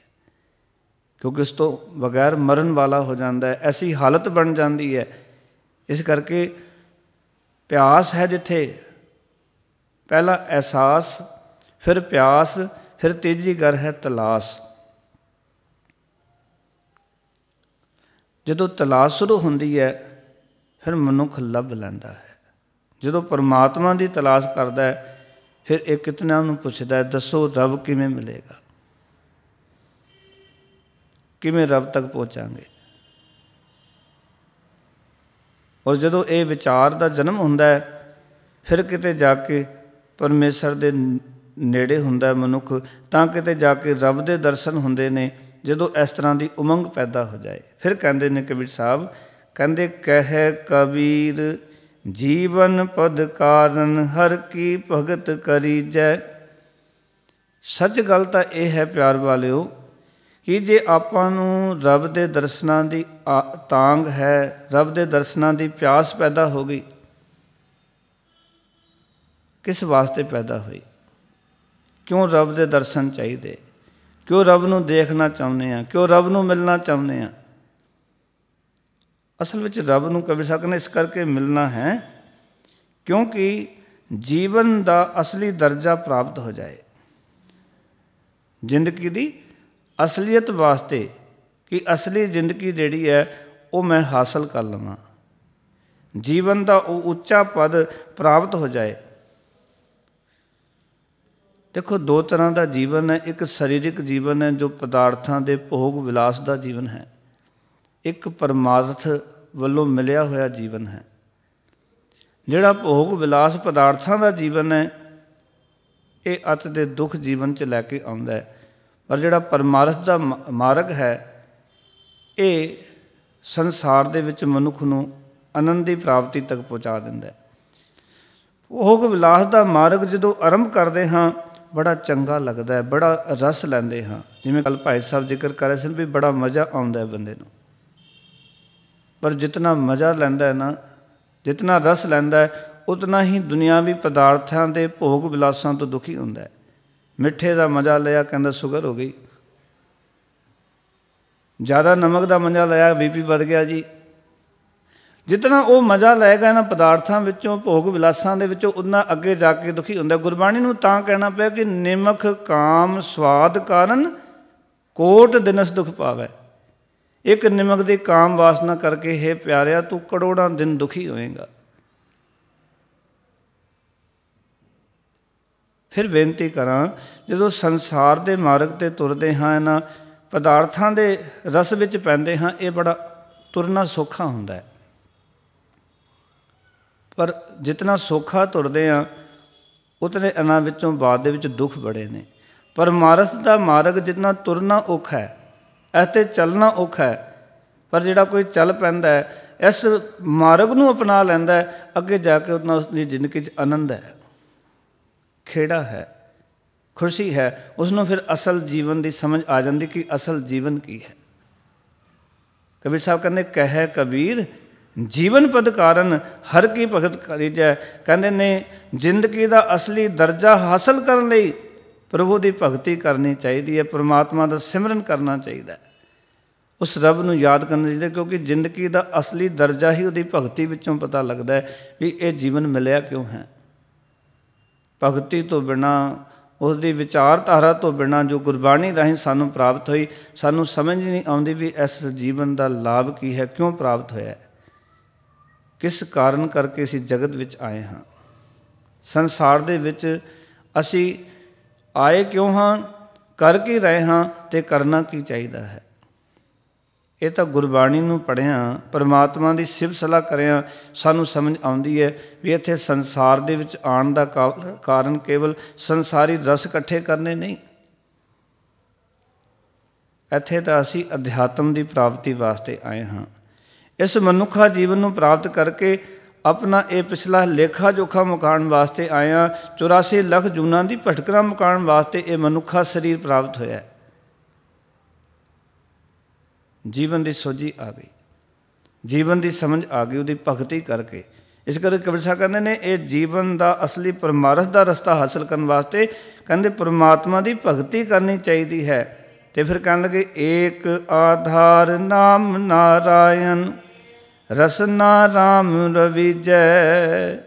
ਕਿਉਂਕਿ ਉਸ ਤੋਂ ਬਗੈਰ ਮਰਨ ਵਾਲਾ ਹੋ ਜਾਂਦਾ ਹੈ ਐਸੀ ਹਾਲਤ ਬਣ ਜਾਂਦੀ ਹੈ ਇਸ ਕਰਕੇ ਪਿਆਸ ਹੈ ਜਿੱਥੇ ਪਹਿਲਾ ਅਹਿਸਾਸ ਫਿਰ ਪਿਆਸ ਫਿਰ ਤੇਜ਼ੀ ਕਰ ਹੈ ਤਲਾਸ ਜਦੋਂ ਤਲਾਸ ਸ਼ੁਰੂ ਹੁੰਦੀ ਹੈ ਫਿਰ ਮਨੁੱਖ ਲੱਭ ਲੈਂਦਾ ਹੈ ਜਦੋਂ ਪਰਮਾਤਮਾ ਦੀ ਤਲਾਸ਼ ਕਰਦਾ ਹੈ ਫਿਰ ਇਹ ਕਿਤਨਾ ਨੂੰ ਪੁੱਛਦਾ ਹੈ ਦੱਸੋ ਰੱਬ ਕਿਵੇਂ ਮਿਲੇਗਾ ਕਿਵੇਂ ਰੱਬ ਤੱਕ ਪਹੁੰਚਾਂਗੇ ਔਰ ਜਦੋਂ ਇਹ ਵਿਚਾਰ ਦਾ ਜਨਮ ਹੁੰਦਾ ਹੈ ਫਿਰ ਕਿਤੇ ਜਾ ਕੇ ਪਰਮੇਸ਼ਰ ਦੇ ਨੇੜੇ ਹੁੰਦਾ ਮਨੁੱਖ ਤਾਂ ਕਿਤੇ ਜਾ ਕੇ ਰੱਬ ਦੇ ਦਰਸ਼ਨ ਹੁੰਦੇ ਨੇ ਜਦੋਂ ਇਸ ਤਰ੍ਹਾਂ ਦੀ ਉਮੰਗ ਪੈਦਾ ਹੋ ਜਾਏ ਫਿਰ ਕਹਿੰਦੇ ਨੇ ਕਬੀਰ ਸਾਹਿਬ ਕਹਿੰਦੇ ਕਹਿ ਕਬੀਰ ਜੀਵਨ ਪਦ ਕਾਰਨ ਹਰ ਕੀ ਭਗਤ ਕਰੀ ਜੈ ਸੱਚ ਗੱਲ ਤਾਂ ਇਹ ਹੈ ਪਿਆਰ ਵਾਲਿਓ ਕਿ ਜੇ ਆਪਾਂ ਨੂੰ ਰੱਬ ਦੇ ਦਰਸ਼ਨਾਂ ਦੀ ਤਾਂਗ ਹੈ ਰੱਬ ਦੇ ਦਰਸ਼ਨਾਂ ਦੀ ਪਿਆਸ ਪੈਦਾ ਹੋ ਗਈ ਕਿਸ ਵਾਸਤੇ ਪੈਦਾ ਹੋਈ ਕਿਉਂ ਰੱਬ ਦੇ ਦਰਸ਼ਨ ਚਾਹੀਦੇ ਕਿਉਂ ਰੱਬ ਨੂੰ ਦੇਖਣਾ ਚਾਹੁੰਦੇ ਆ ਕਿਉਂ ਰੱਬ ਨੂੰ ਮਿਲਣਾ ਚਾਹੁੰਦੇ ਆ ਅਸਲ ਵਿੱਚ ਰੱਬ ਨੂੰ ਕਬੀਰ ਸਾਹਿਬ ਨੇ ਇਸ ਕਰਕੇ ਮਿਲਣਾ ਹੈ ਕਿਉਂਕਿ ਜੀਵਨ ਦਾ ਅਸਲੀ ਦਰਜਾ ਪ੍ਰਾਪਤ ਹੋ ਜਾਏ ਜ਼ਿੰਦਗੀ ਦੀ ਅਸਲੀਅਤ ਵਾਸਤੇ ਕਿ ਅਸਲੀ ਜ਼ਿੰਦਗੀ ਜਿਹੜੀ ਹੈ ਉਹ ਮੈਂ ਹਾਸਲ ਕਰ ਲਵਾਂ ਜੀਵਨ ਦਾ ਉਹ ਉੱਚਾ ਪਦ ਪ੍ਰਾਪਤ ਹੋ ਜਾਏ ਦੇਖੋ ਦੋ ਤਰ੍ਹਾਂ ਦਾ ਜੀਵਨ ਹੈ ਇੱਕ ਸਰੀਰਕ ਜੀਵਨ ਹੈ ਜੋ ਪਦਾਰਥਾਂ ਦੇ ਭੋਗ ਵਿਲਾਸ ਦਾ ਜੀਵਨ ਹੈ ਇੱਕ ਪਰਮਾਰਥ ਵੱਲੋਂ ਮਿਲਿਆ ਹੋਇਆ ਜੀਵਨ ਹੈ ਜਿਹੜਾ ਭੋਗ ਵਿਲਾਸ ਪਦਾਰਥਾਂ ਦਾ ਜੀਵਨ ਹੈ ਇਹ ਅਤ ਦੇ ਦੁੱਖ ਜੀਵਨ 'ਚ ਲੈ ਕੇ ਆਉਂਦਾ ਹੈ ਪਰ ਜਿਹੜਾ ਪਰਮਾਰਥ ਦਾ ਮਾਰਗ ਹੈ ਇਹ ਸੰਸਾਰ ਦੇ ਵਿੱਚ ਮਨੁੱਖ ਨੂੰ ਆਨੰਦ ਦੀ ਪ੍ਰਾਪਤੀ ਤੱਕ ਪਹੁੰਚਾ ਦਿੰਦਾ ਹੈ ਭੋਗ ਵਿਲਾਸ ਦਾ ਮਾਰਗ ਜਦੋਂ ਆਰੰਭ ਕਰਦੇ ਹਾਂ ਬੜਾ ਚੰਗਾ ਲੱਗਦਾ ਹੈ ਬੜਾ ਰਸ ਲੈਂਦੇ ਹਾਂ ਜਿਵੇਂ ਕੱਲ ਭਾਈ ਸਾਹਿਬ ਜ਼ਿਕਰ ਕਰ ਰਹੇ ਸਨ ਵੀ ਬੜਾ ਮਜ਼ਾ ਆਉਂਦਾ ਹੈ ਬੰਦੇ ਨੂੰ ਪਰ ਜਿੰਨਾ ਮਜ਼ਾ ਲੈਂਦਾ ਹੈ ਨਾ ਜਿੰਨਾ ਰਸ ਲੈਂਦਾ ਹੈ ਉਤਨਾ ਹੀ ਦੁਨਿਆਵੀ ਪਦਾਰਥਾਂ ਦੇ ਭੋਗ ਵਿਲਾਸਾਂ ਤੋਂ ਦੁਖੀ ਹੁੰਦਾ ਹੈ ਮਿੱਠੇ ਦਾ ਮਜ਼ਾ ਲਿਆ ਕਹਿੰਦਾ ਸ਼ੂਗਰ ਹੋ ਗਈ ਜ਼ਿਆਦਾ ਨਮਕ ਦਾ ਮਜ਼ਾ ਲਿਆ ਬੀਪੀ ਵੱਧ ਗਿਆ ਜੀ ਜਿਤਨਾ ਉਹ ਮਜ਼ਾ ਲਏਗਾ ਇਹਨਾਂ ਪਦਾਰਥਾਂ ਵਿੱਚੋਂ ਭੋਗ ਵਿਲਾਸਾਂ ਦੇ ਵਿੱਚੋਂ ਉਹਨਾਂ ਅੱਗੇ ਜਾ ਕੇ ਦੁਖੀ ਹੁੰਦਾ ਗੁਰਬਾਣੀ ਨੂੰ ਤਾਂ ਕਹਿਣਾ ਪਿਆ ਕਿ ਨਿਮਖ ਕਾਮ ਸਵਾਦ ਕਾਰਨ ਕੋਟ ਦਿਨਸ ਦੁਖ ਪਾਵੇ ਇੱਕ ਨਿਮਖ ਦੇ ਕਾਮ ਵਾਸਨਾ ਕਰਕੇ ਹੈ ਪਿਆਰਿਆ ਤੂੰ ਕਰੋੜਾਂ ਦਿਨ ਦੁਖੀ ਹੋਏਗਾ ਫਿਰ ਬੇਨਤੀ ਕਰਾਂ ਜਦੋਂ ਸੰਸਾਰ ਦੇ ਮਾਰਗ ਤੇ ਤੁਰਦੇ ਹਾਂ ਨਾ ਪਦਾਰਥਾਂ ਦੇ ਰਸ ਵਿੱਚ ਪੈਂਦੇ ਹਾਂ ਇਹ ਬੜਾ ਤੁਰਨਾ ਸੌਖਾ ਹੁੰਦਾ ਹੈ ਪਰ ਜਿਤਨਾ ਸੋਖਾ ਤੁਰਦੇ ਆ ਉਤਨੇ ਇਹਨਾਂ ਵਿੱਚੋਂ ਬਾਦ ਦੇ ਵਿੱਚ ਦੁੱਖ ਬੜੇ ਨੇ ਪਰ ਮਾਰਸ ਦਾ ਮਾਰਗ ਜਿਤਨਾ ਤੁਰਨਾ ਔਖਾ ਹੈ ਤੇ ਚੱਲਣਾ ਔਖਾ ਹੈ ਪਰ ਜਿਹੜਾ ਕੋਈ ਚੱਲ ਪੈਂਦਾ ਹੈ ਇਸ ਮਾਰਗ ਨੂੰ ਅਪਣਾ ਲੈਂਦਾ ਹੈ ਅੱਗੇ ਜਾ ਕੇ ਉਹਨਾਂ ਉਸ ਦੀ ਜ਼ਿੰਦਗੀ 'ਚ ਆਨੰਦ ਹੈ ਖੇੜਾ ਹੈ ਖੁਸ਼ੀ ਹੈ ਉਸ ਨੂੰ ਫਿਰ ਅਸਲ ਜੀਵਨ ਦੀ ਸਮਝ ਆ ਜਾਂਦੀ ਕਿ ਅਸਲ ਜੀਵਨ ਕੀ ਹੈ ਕਬੀਰ ਸਾਹਿਬ ਕਹਿੰਦੇ ਕਹਿ ਕਬੀਰ ਜੀਵਨ ਪਦ ਕਾਰਨ ਹਰ ਕੀ ਭਗਤ ਜੈ ਕਹਿੰਦੇ ਨੇ ਜ਼ਿੰਦਗੀ ਦਾ ਅਸਲੀ ਦਰਜਾ ਹਾਸਲ ਕਰਨ ਲਈ ਪ੍ਰਭੂ ਦੀ ਭਗਤੀ ਕਰਨੀ ਚਾਹੀਦੀ ਹੈ ਪ੍ਰਮਾਤਮਾ ਦਾ ਸਿਮਰਨ ਕਰਨਾ ਚਾਹੀਦਾ ਹੈ ਉਸ ਰੱਬ ਨੂੰ ਯਾਦ ਕਰਨਾ ਚਾਹੀਦਾ ਕਿਉਂਕਿ ਜ਼ਿੰਦਗੀ ਦਾ ਅਸਲੀ ਦਰਜਾ ਹੀ ਉਹਦੀ ਭਗਤੀ ਵਿੱਚੋਂ ਪਤਾ ਲੱਗਦਾ ਹੈ ਵੀ ਇਹ ਜੀਵਨ ਮਿਲਿਆ ਕਿਉਂ ਹੈ ਭਗਤੀ ਤੋਂ ਬਿਨਾ ਉਸ ਦੀ ਵਿਚਾਰਧਾਰਾ ਤੋਂ ਬਿਨਾ ਜੋ ਗੁਰਬਾਣੀ ਰਾਹੀਂ ਸਾਨੂੰ ਪ੍ਰਾਪਤ ਹੋਈ ਸਾਨੂੰ ਸਮਝ ਨਹੀਂ ਆਉਂਦੀ ਵੀ ਇਸ ਜੀਵਨ ਦਾ ਲਾਭ ਕੀ ਹੈ ਕਿਉਂ ਪ੍ਰਾਪਤ ਹੋਇਆ ਹੈ ਕਿਸ ਕਾਰਨ ਕਰਕੇ ਅਸੀਂ ਜਗਤ ਵਿੱਚ ਆਏ ਹਾਂ ਸੰਸਾਰ ਦੇ ਵਿੱਚ ਅਸੀਂ ਆਏ ਕਿਉਂ ਹਾਂ ਕਰ ਕੀ ਰਹੇ ਹਾਂ ਤੇ ਕਰਨਾ ਕੀ ਚਾਹੀਦਾ ਹੈ ਇਹ ਤਾਂ ਗੁਰਬਾਣੀ ਨੂੰ ਪੜਿਆ ਪਰਮਾਤਮਾ ਦੀ ਸਿਫਤ ਸਲਾਹ ਕਰਿਆ ਸਾਨੂੰ ਸਮਝ ਆਉਂਦੀ ਹੈ ਵੀ ਇੱਥੇ ਸੰਸਾਰ ਦੇ ਵਿੱਚ ਆਉਣ ਦਾ ਕਾਰਨ ਕੇਵਲ ਸੰਸਾਰੀ ਰਸ ਇਕੱਠੇ ਕਰਨੇ ਨਹੀਂ ਇੱਥੇ ਤਾਂ ਅਸੀਂ ਅਧਿਆਤਮ ਦੀ ਪ੍ਰਾਪਤੀ ਵਾਸਤੇ ਆਏ ਹਾਂ ਇਸ ਮਨੁੱਖਾ ਜੀਵਨ ਨੂੰ ਪ੍ਰਾਪਤ ਕਰਕੇ ਆਪਣਾ ਇਹ ਪਿਛਲਾ ਲੇਖਾ ਜੋਖਾ ਮੁਕਾਣ ਵਾਸਤੇ ਆਇਆ 84 ਲੱਖ ਜੂਨਾਂ ਦੀ ਭਟਕਣਾ ਮੁਕਾਣ ਵਾਸਤੇ ਇਹ ਮਨੁੱਖਾ ਸਰੀਰ ਪ੍ਰਾਪਤ ਹੋਇਆ ਜੀਵਨ ਦੀ ਸੋਝੀ ਆ ਗਈ ਜੀਵਨ ਦੀ ਸਮਝ ਆ ਗਈ ਉਹਦੀ ਭਗਤੀ ਕਰਕੇ ਇਸ ਕਰਕੇ ਕਵੀ ਸਾਹਿਬ ਕਹਿੰਦੇ ਨੇ ਇਹ ਜੀਵਨ ਦਾ ਅਸਲੀ ਪਰਮਾਰਥ ਦਾ ਰਸਤਾ ਹਾਸਲ ਕਰਨ ਵਾਸਤੇ ਕਹਿੰਦੇ ਪ੍ਰਮਾਤਮਾ ਦੀ ਭਗਤੀ ਕਰਨੀ ਚਾਹੀਦੀ ਹੈ ਤੇ ਫਿਰ ਕਹਿੰਦੇ ਕਿ ਏਕ ਆਧਾਰ ਨਾਮ ਨਾਰਾਇਣ ਰਸਨਾ RAM ਰਵਿਜੈ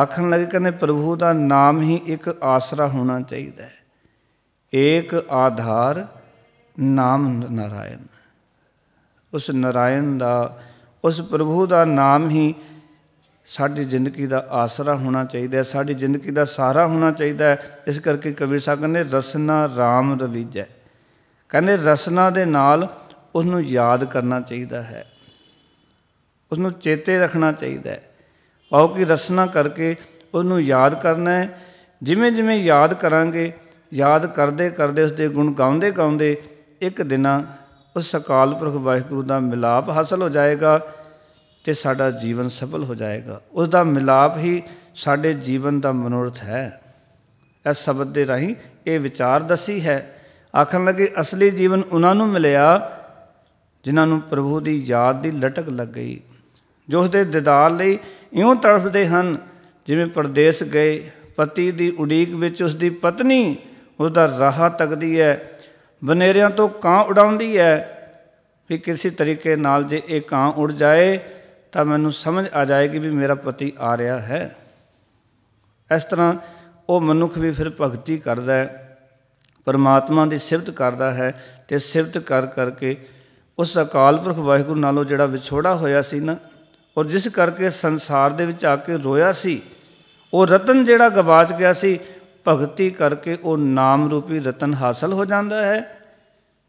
ਆਖਣ ਲੱਗੇ ਕਹਿੰਦੇ ਪ੍ਰਭੂ ਦਾ ਨਾਮ ਹੀ ਇੱਕ ਆਸਰਾ ਹੋਣਾ ਚਾਹੀਦਾ ਹੈ ਏਕ ਆਧਾਰ ਨਾਮ ਨਰਾਇਣ ਉਸ ਨਰਾਇਣ ਦਾ ਉਸ ਪ੍ਰਭੂ ਦਾ ਨਾਮ ਹੀ ਸਾਡੀ ਜ਼ਿੰਦਗੀ ਦਾ ਆਸਰਾ ਹੋਣਾ ਚਾਹੀਦਾ ਹੈ ਸਾਡੀ ਜ਼ਿੰਦਗੀ ਦਾ ਸਹਾਰਾ ਹੋਣਾ ਚਾਹੀਦਾ ਹੈ ਇਸ ਕਰਕੇ ਕਬੀਰ ਸਾਹਿਬ ਕਹਿੰਦੇ ਰਸਨਾ RAM ਰਵਿਜੈ ਕਹਿੰਦੇ ਰਸਨਾ ਦੇ ਨਾਲ ਉਹਨੂੰ ਯਾਦ ਕਰਨਾ ਚਾਹੀਦਾ ਹੈ ਉਸ ਨੂੰ ਚੇਤੇ ਰੱਖਣਾ ਚਾਹੀਦਾ ਹੈ ਪਾਉ ਕੀ ਰਸਨਾ ਕਰਕੇ ਉਹਨੂੰ ਯਾਦ ਕਰਨਾ ਹੈ ਜਿਵੇਂ ਜਿਵੇਂ ਯਾਦ ਕਰਾਂਗੇ ਯਾਦ ਕਰਦੇ ਕਰਦੇ ਉਸ ਦੇ ਗੁਣ ਗਾਉਂਦੇ ਗਾਉਂਦੇ ਇੱਕ ਦਿਨ ਉਸ ਸਕਾਲ ਪੁਰਖ ਵਾਹਿਗੁਰੂ ਦਾ ਮਿਲਾਪ ਹਾਸਲ ਹੋ ਜਾਏਗਾ ਤੇ ਸਾਡਾ ਜੀਵਨ ਸਫਲ ਹੋ ਜਾਏਗਾ ਉਸ ਦਾ ਮਿਲਾਪ ਹੀ ਸਾਡੇ ਜੀਵਨ ਦਾ ਮਨੋਰਥ ਹੈ ਇਸ ਸ਼ਬਦ ਦੇ ਰਾਹੀਂ ਇਹ ਵਿਚਾਰ ਦਸੀ ਹੈ ਆਖਣ ਲੱਗੇ ਅਸਲੀ ਜੀਵਨ ਉਹਨਾਂ ਨੂੰ ਮਿਲਿਆ ਜਿਨ੍ਹਾਂ ਨੂੰ ਪ੍ਰਭੂ ਦੀ ਯਾਦ ਦੀ ਲਟਕ ਲੱਗ ਗਈ ਜੋ ਉਸ ਦੇ ਦੀਦਾਰ ਲਈ ਇਉਂ ਤਰਸਦੇ ਹਨ ਜਿਵੇਂ ਪਰਦੇਸ ਗਏ ਪਤੀ ਦੀ ਉਡੀਕ ਵਿੱਚ ਉਸ ਦੀ ਪਤਨੀ ਉਸ ਦਾ ਰਾਹ ਤੱਕਦੀ ਹੈ ਬਨੇਰਿਆਂ ਤੋਂ ਕਾਂ ਉਡਾਉਂਦੀ ਹੈ ਵੀ ਕਿਸੇ ਤਰੀਕੇ ਨਾਲ ਜੇ ਇਹ ਕਾਂ ਉੜ ਜਾਏ ਤਾਂ ਮੈਨੂੰ ਸਮਝ ਆ ਜਾਏਗੀ ਵੀ ਮੇਰਾ ਪਤੀ ਆ ਰਿਹਾ ਹੈ ਇਸ ਤਰ੍ਹਾਂ ਉਹ ਮਨੁੱਖ ਵੀ ਫਿਰ ਭਗਤੀ ਕਰਦਾ ਹੈ ਪਰਮਾਤਮਾ ਦੀ ਸਿਫਤ ਕਰਦਾ ਹੈ ਤੇ ਸਿਫਤ ਕਰ ਕਰਕੇ ਉਸ ਅਕਾਲ ਪੁਰਖ ਵਾਹਿਗੁਰੂ ਨਾਲੋਂ ਜਿਹੜਾ ਵਿਛੋੜਾ ਹੋਇਆ ਸੀ ਨਾ ਔਰ ਜਿਸ ਕਰਕੇ ਸੰਸਾਰ ਦੇ ਵਿੱਚ ਆ ਕੇ ਰੋਇਆ ਸੀ ਉਹ ਰਤਨ ਜਿਹੜਾ ਗਵਾਚ ਗਿਆ ਸੀ ਭਗਤੀ ਕਰਕੇ ਉਹ ਨਾਮ ਰੂਪੀ ਰਤਨ ਹਾਸਲ ਹੋ ਜਾਂਦਾ ਹੈ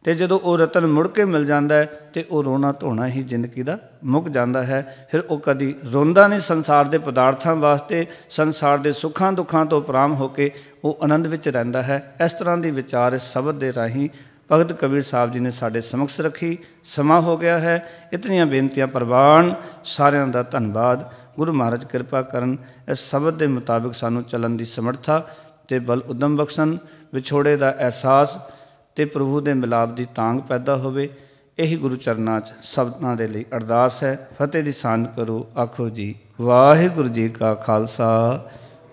ਤੇ ਜਦੋਂ ਉਹ ਰਤਨ ਮੁੜ ਕੇ ਮਿਲ ਜਾਂਦਾ ਹੈ ਤੇ ਉਹ ਰੋਣਾ ਧੋਣਾ ਹੀ ਜ਼ਿੰਦਗੀ ਦਾ ਮੁੱਕ ਜਾਂਦਾ ਹੈ ਫਿਰ ਉਹ ਕਦੀ ਰੋਂਦਾ ਨਹੀਂ ਸੰਸਾਰ ਦੇ ਪਦਾਰਥਾਂ ਵਾਸਤੇ ਸੰਸਾਰ ਦੇ ਸੁੱਖਾਂ ਦੁੱਖਾਂ ਤੋਂ ਪਰਾਮ ਹੋ ਕੇ ਉਹ ਆਨੰਦ ਵਿੱਚ ਰਹਿੰਦਾ ਹੈ ਇਸ ਤਰ੍ਹਾਂ ਦੀ ਵਿਚਾਰ ਇਸ ਸ਼ਬਦ ਦੇ ਰਾਹੀਂ ਭਗਤ ਕਬੀਰ ਸਾਹਿਬ ਜੀ ਨੇ ਸਾਡੇ ਸਮਕਸ ਰੱਖੀ ਸਮਾਂ ਹੋ ਗਿਆ ਹੈ ਇਤਨੀਆਂ ਬੇਨਤੀਆਂ ਪ੍ਰਵਾਨ ਸਾਰਿਆਂ ਦਾ ਧੰਨਵਾਦ ਗੁਰੂ ਮਹਾਰਾਜ ਕਿਰਪਾ ਕਰਨ ਇਸ ਸ਼ਬਦ ਦੇ ਮੁਤਾਬਿਕ ਸਾਨੂੰ ਚੱਲਣ ਦੀ ਸਮਰੱਥਾ ਤੇ ਬਲ ਉਦਮ ਬਖਸ਼ਣ ਵਿਛੋੜੇ ਦਾ ਅਹਿਸਾਸ ਤੇ ਪ੍ਰਭੂ ਦੇ ਮਿਲਾਪ ਦੀ ਤਾਂਗ ਪੈਦਾ ਹੋਵੇ ਇਹੀ ਗੁਰੂ ਚਰਨਾਂ 'ਚ ਸਭਨਾਂ ਦੇ ਲਈ ਅਰਦਾਸ ਹੈ ਫਤਿਹ ਦੀ ਸਾਨ ਕਰੋ ਆਖੋ ਜੀ ਵਾਹਿਗੁਰੂ ਜੀ ਕਾ ਖਾਲਸਾ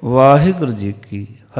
ਵਾਹਿਗੁਰੂ ਜੀ ਕੀ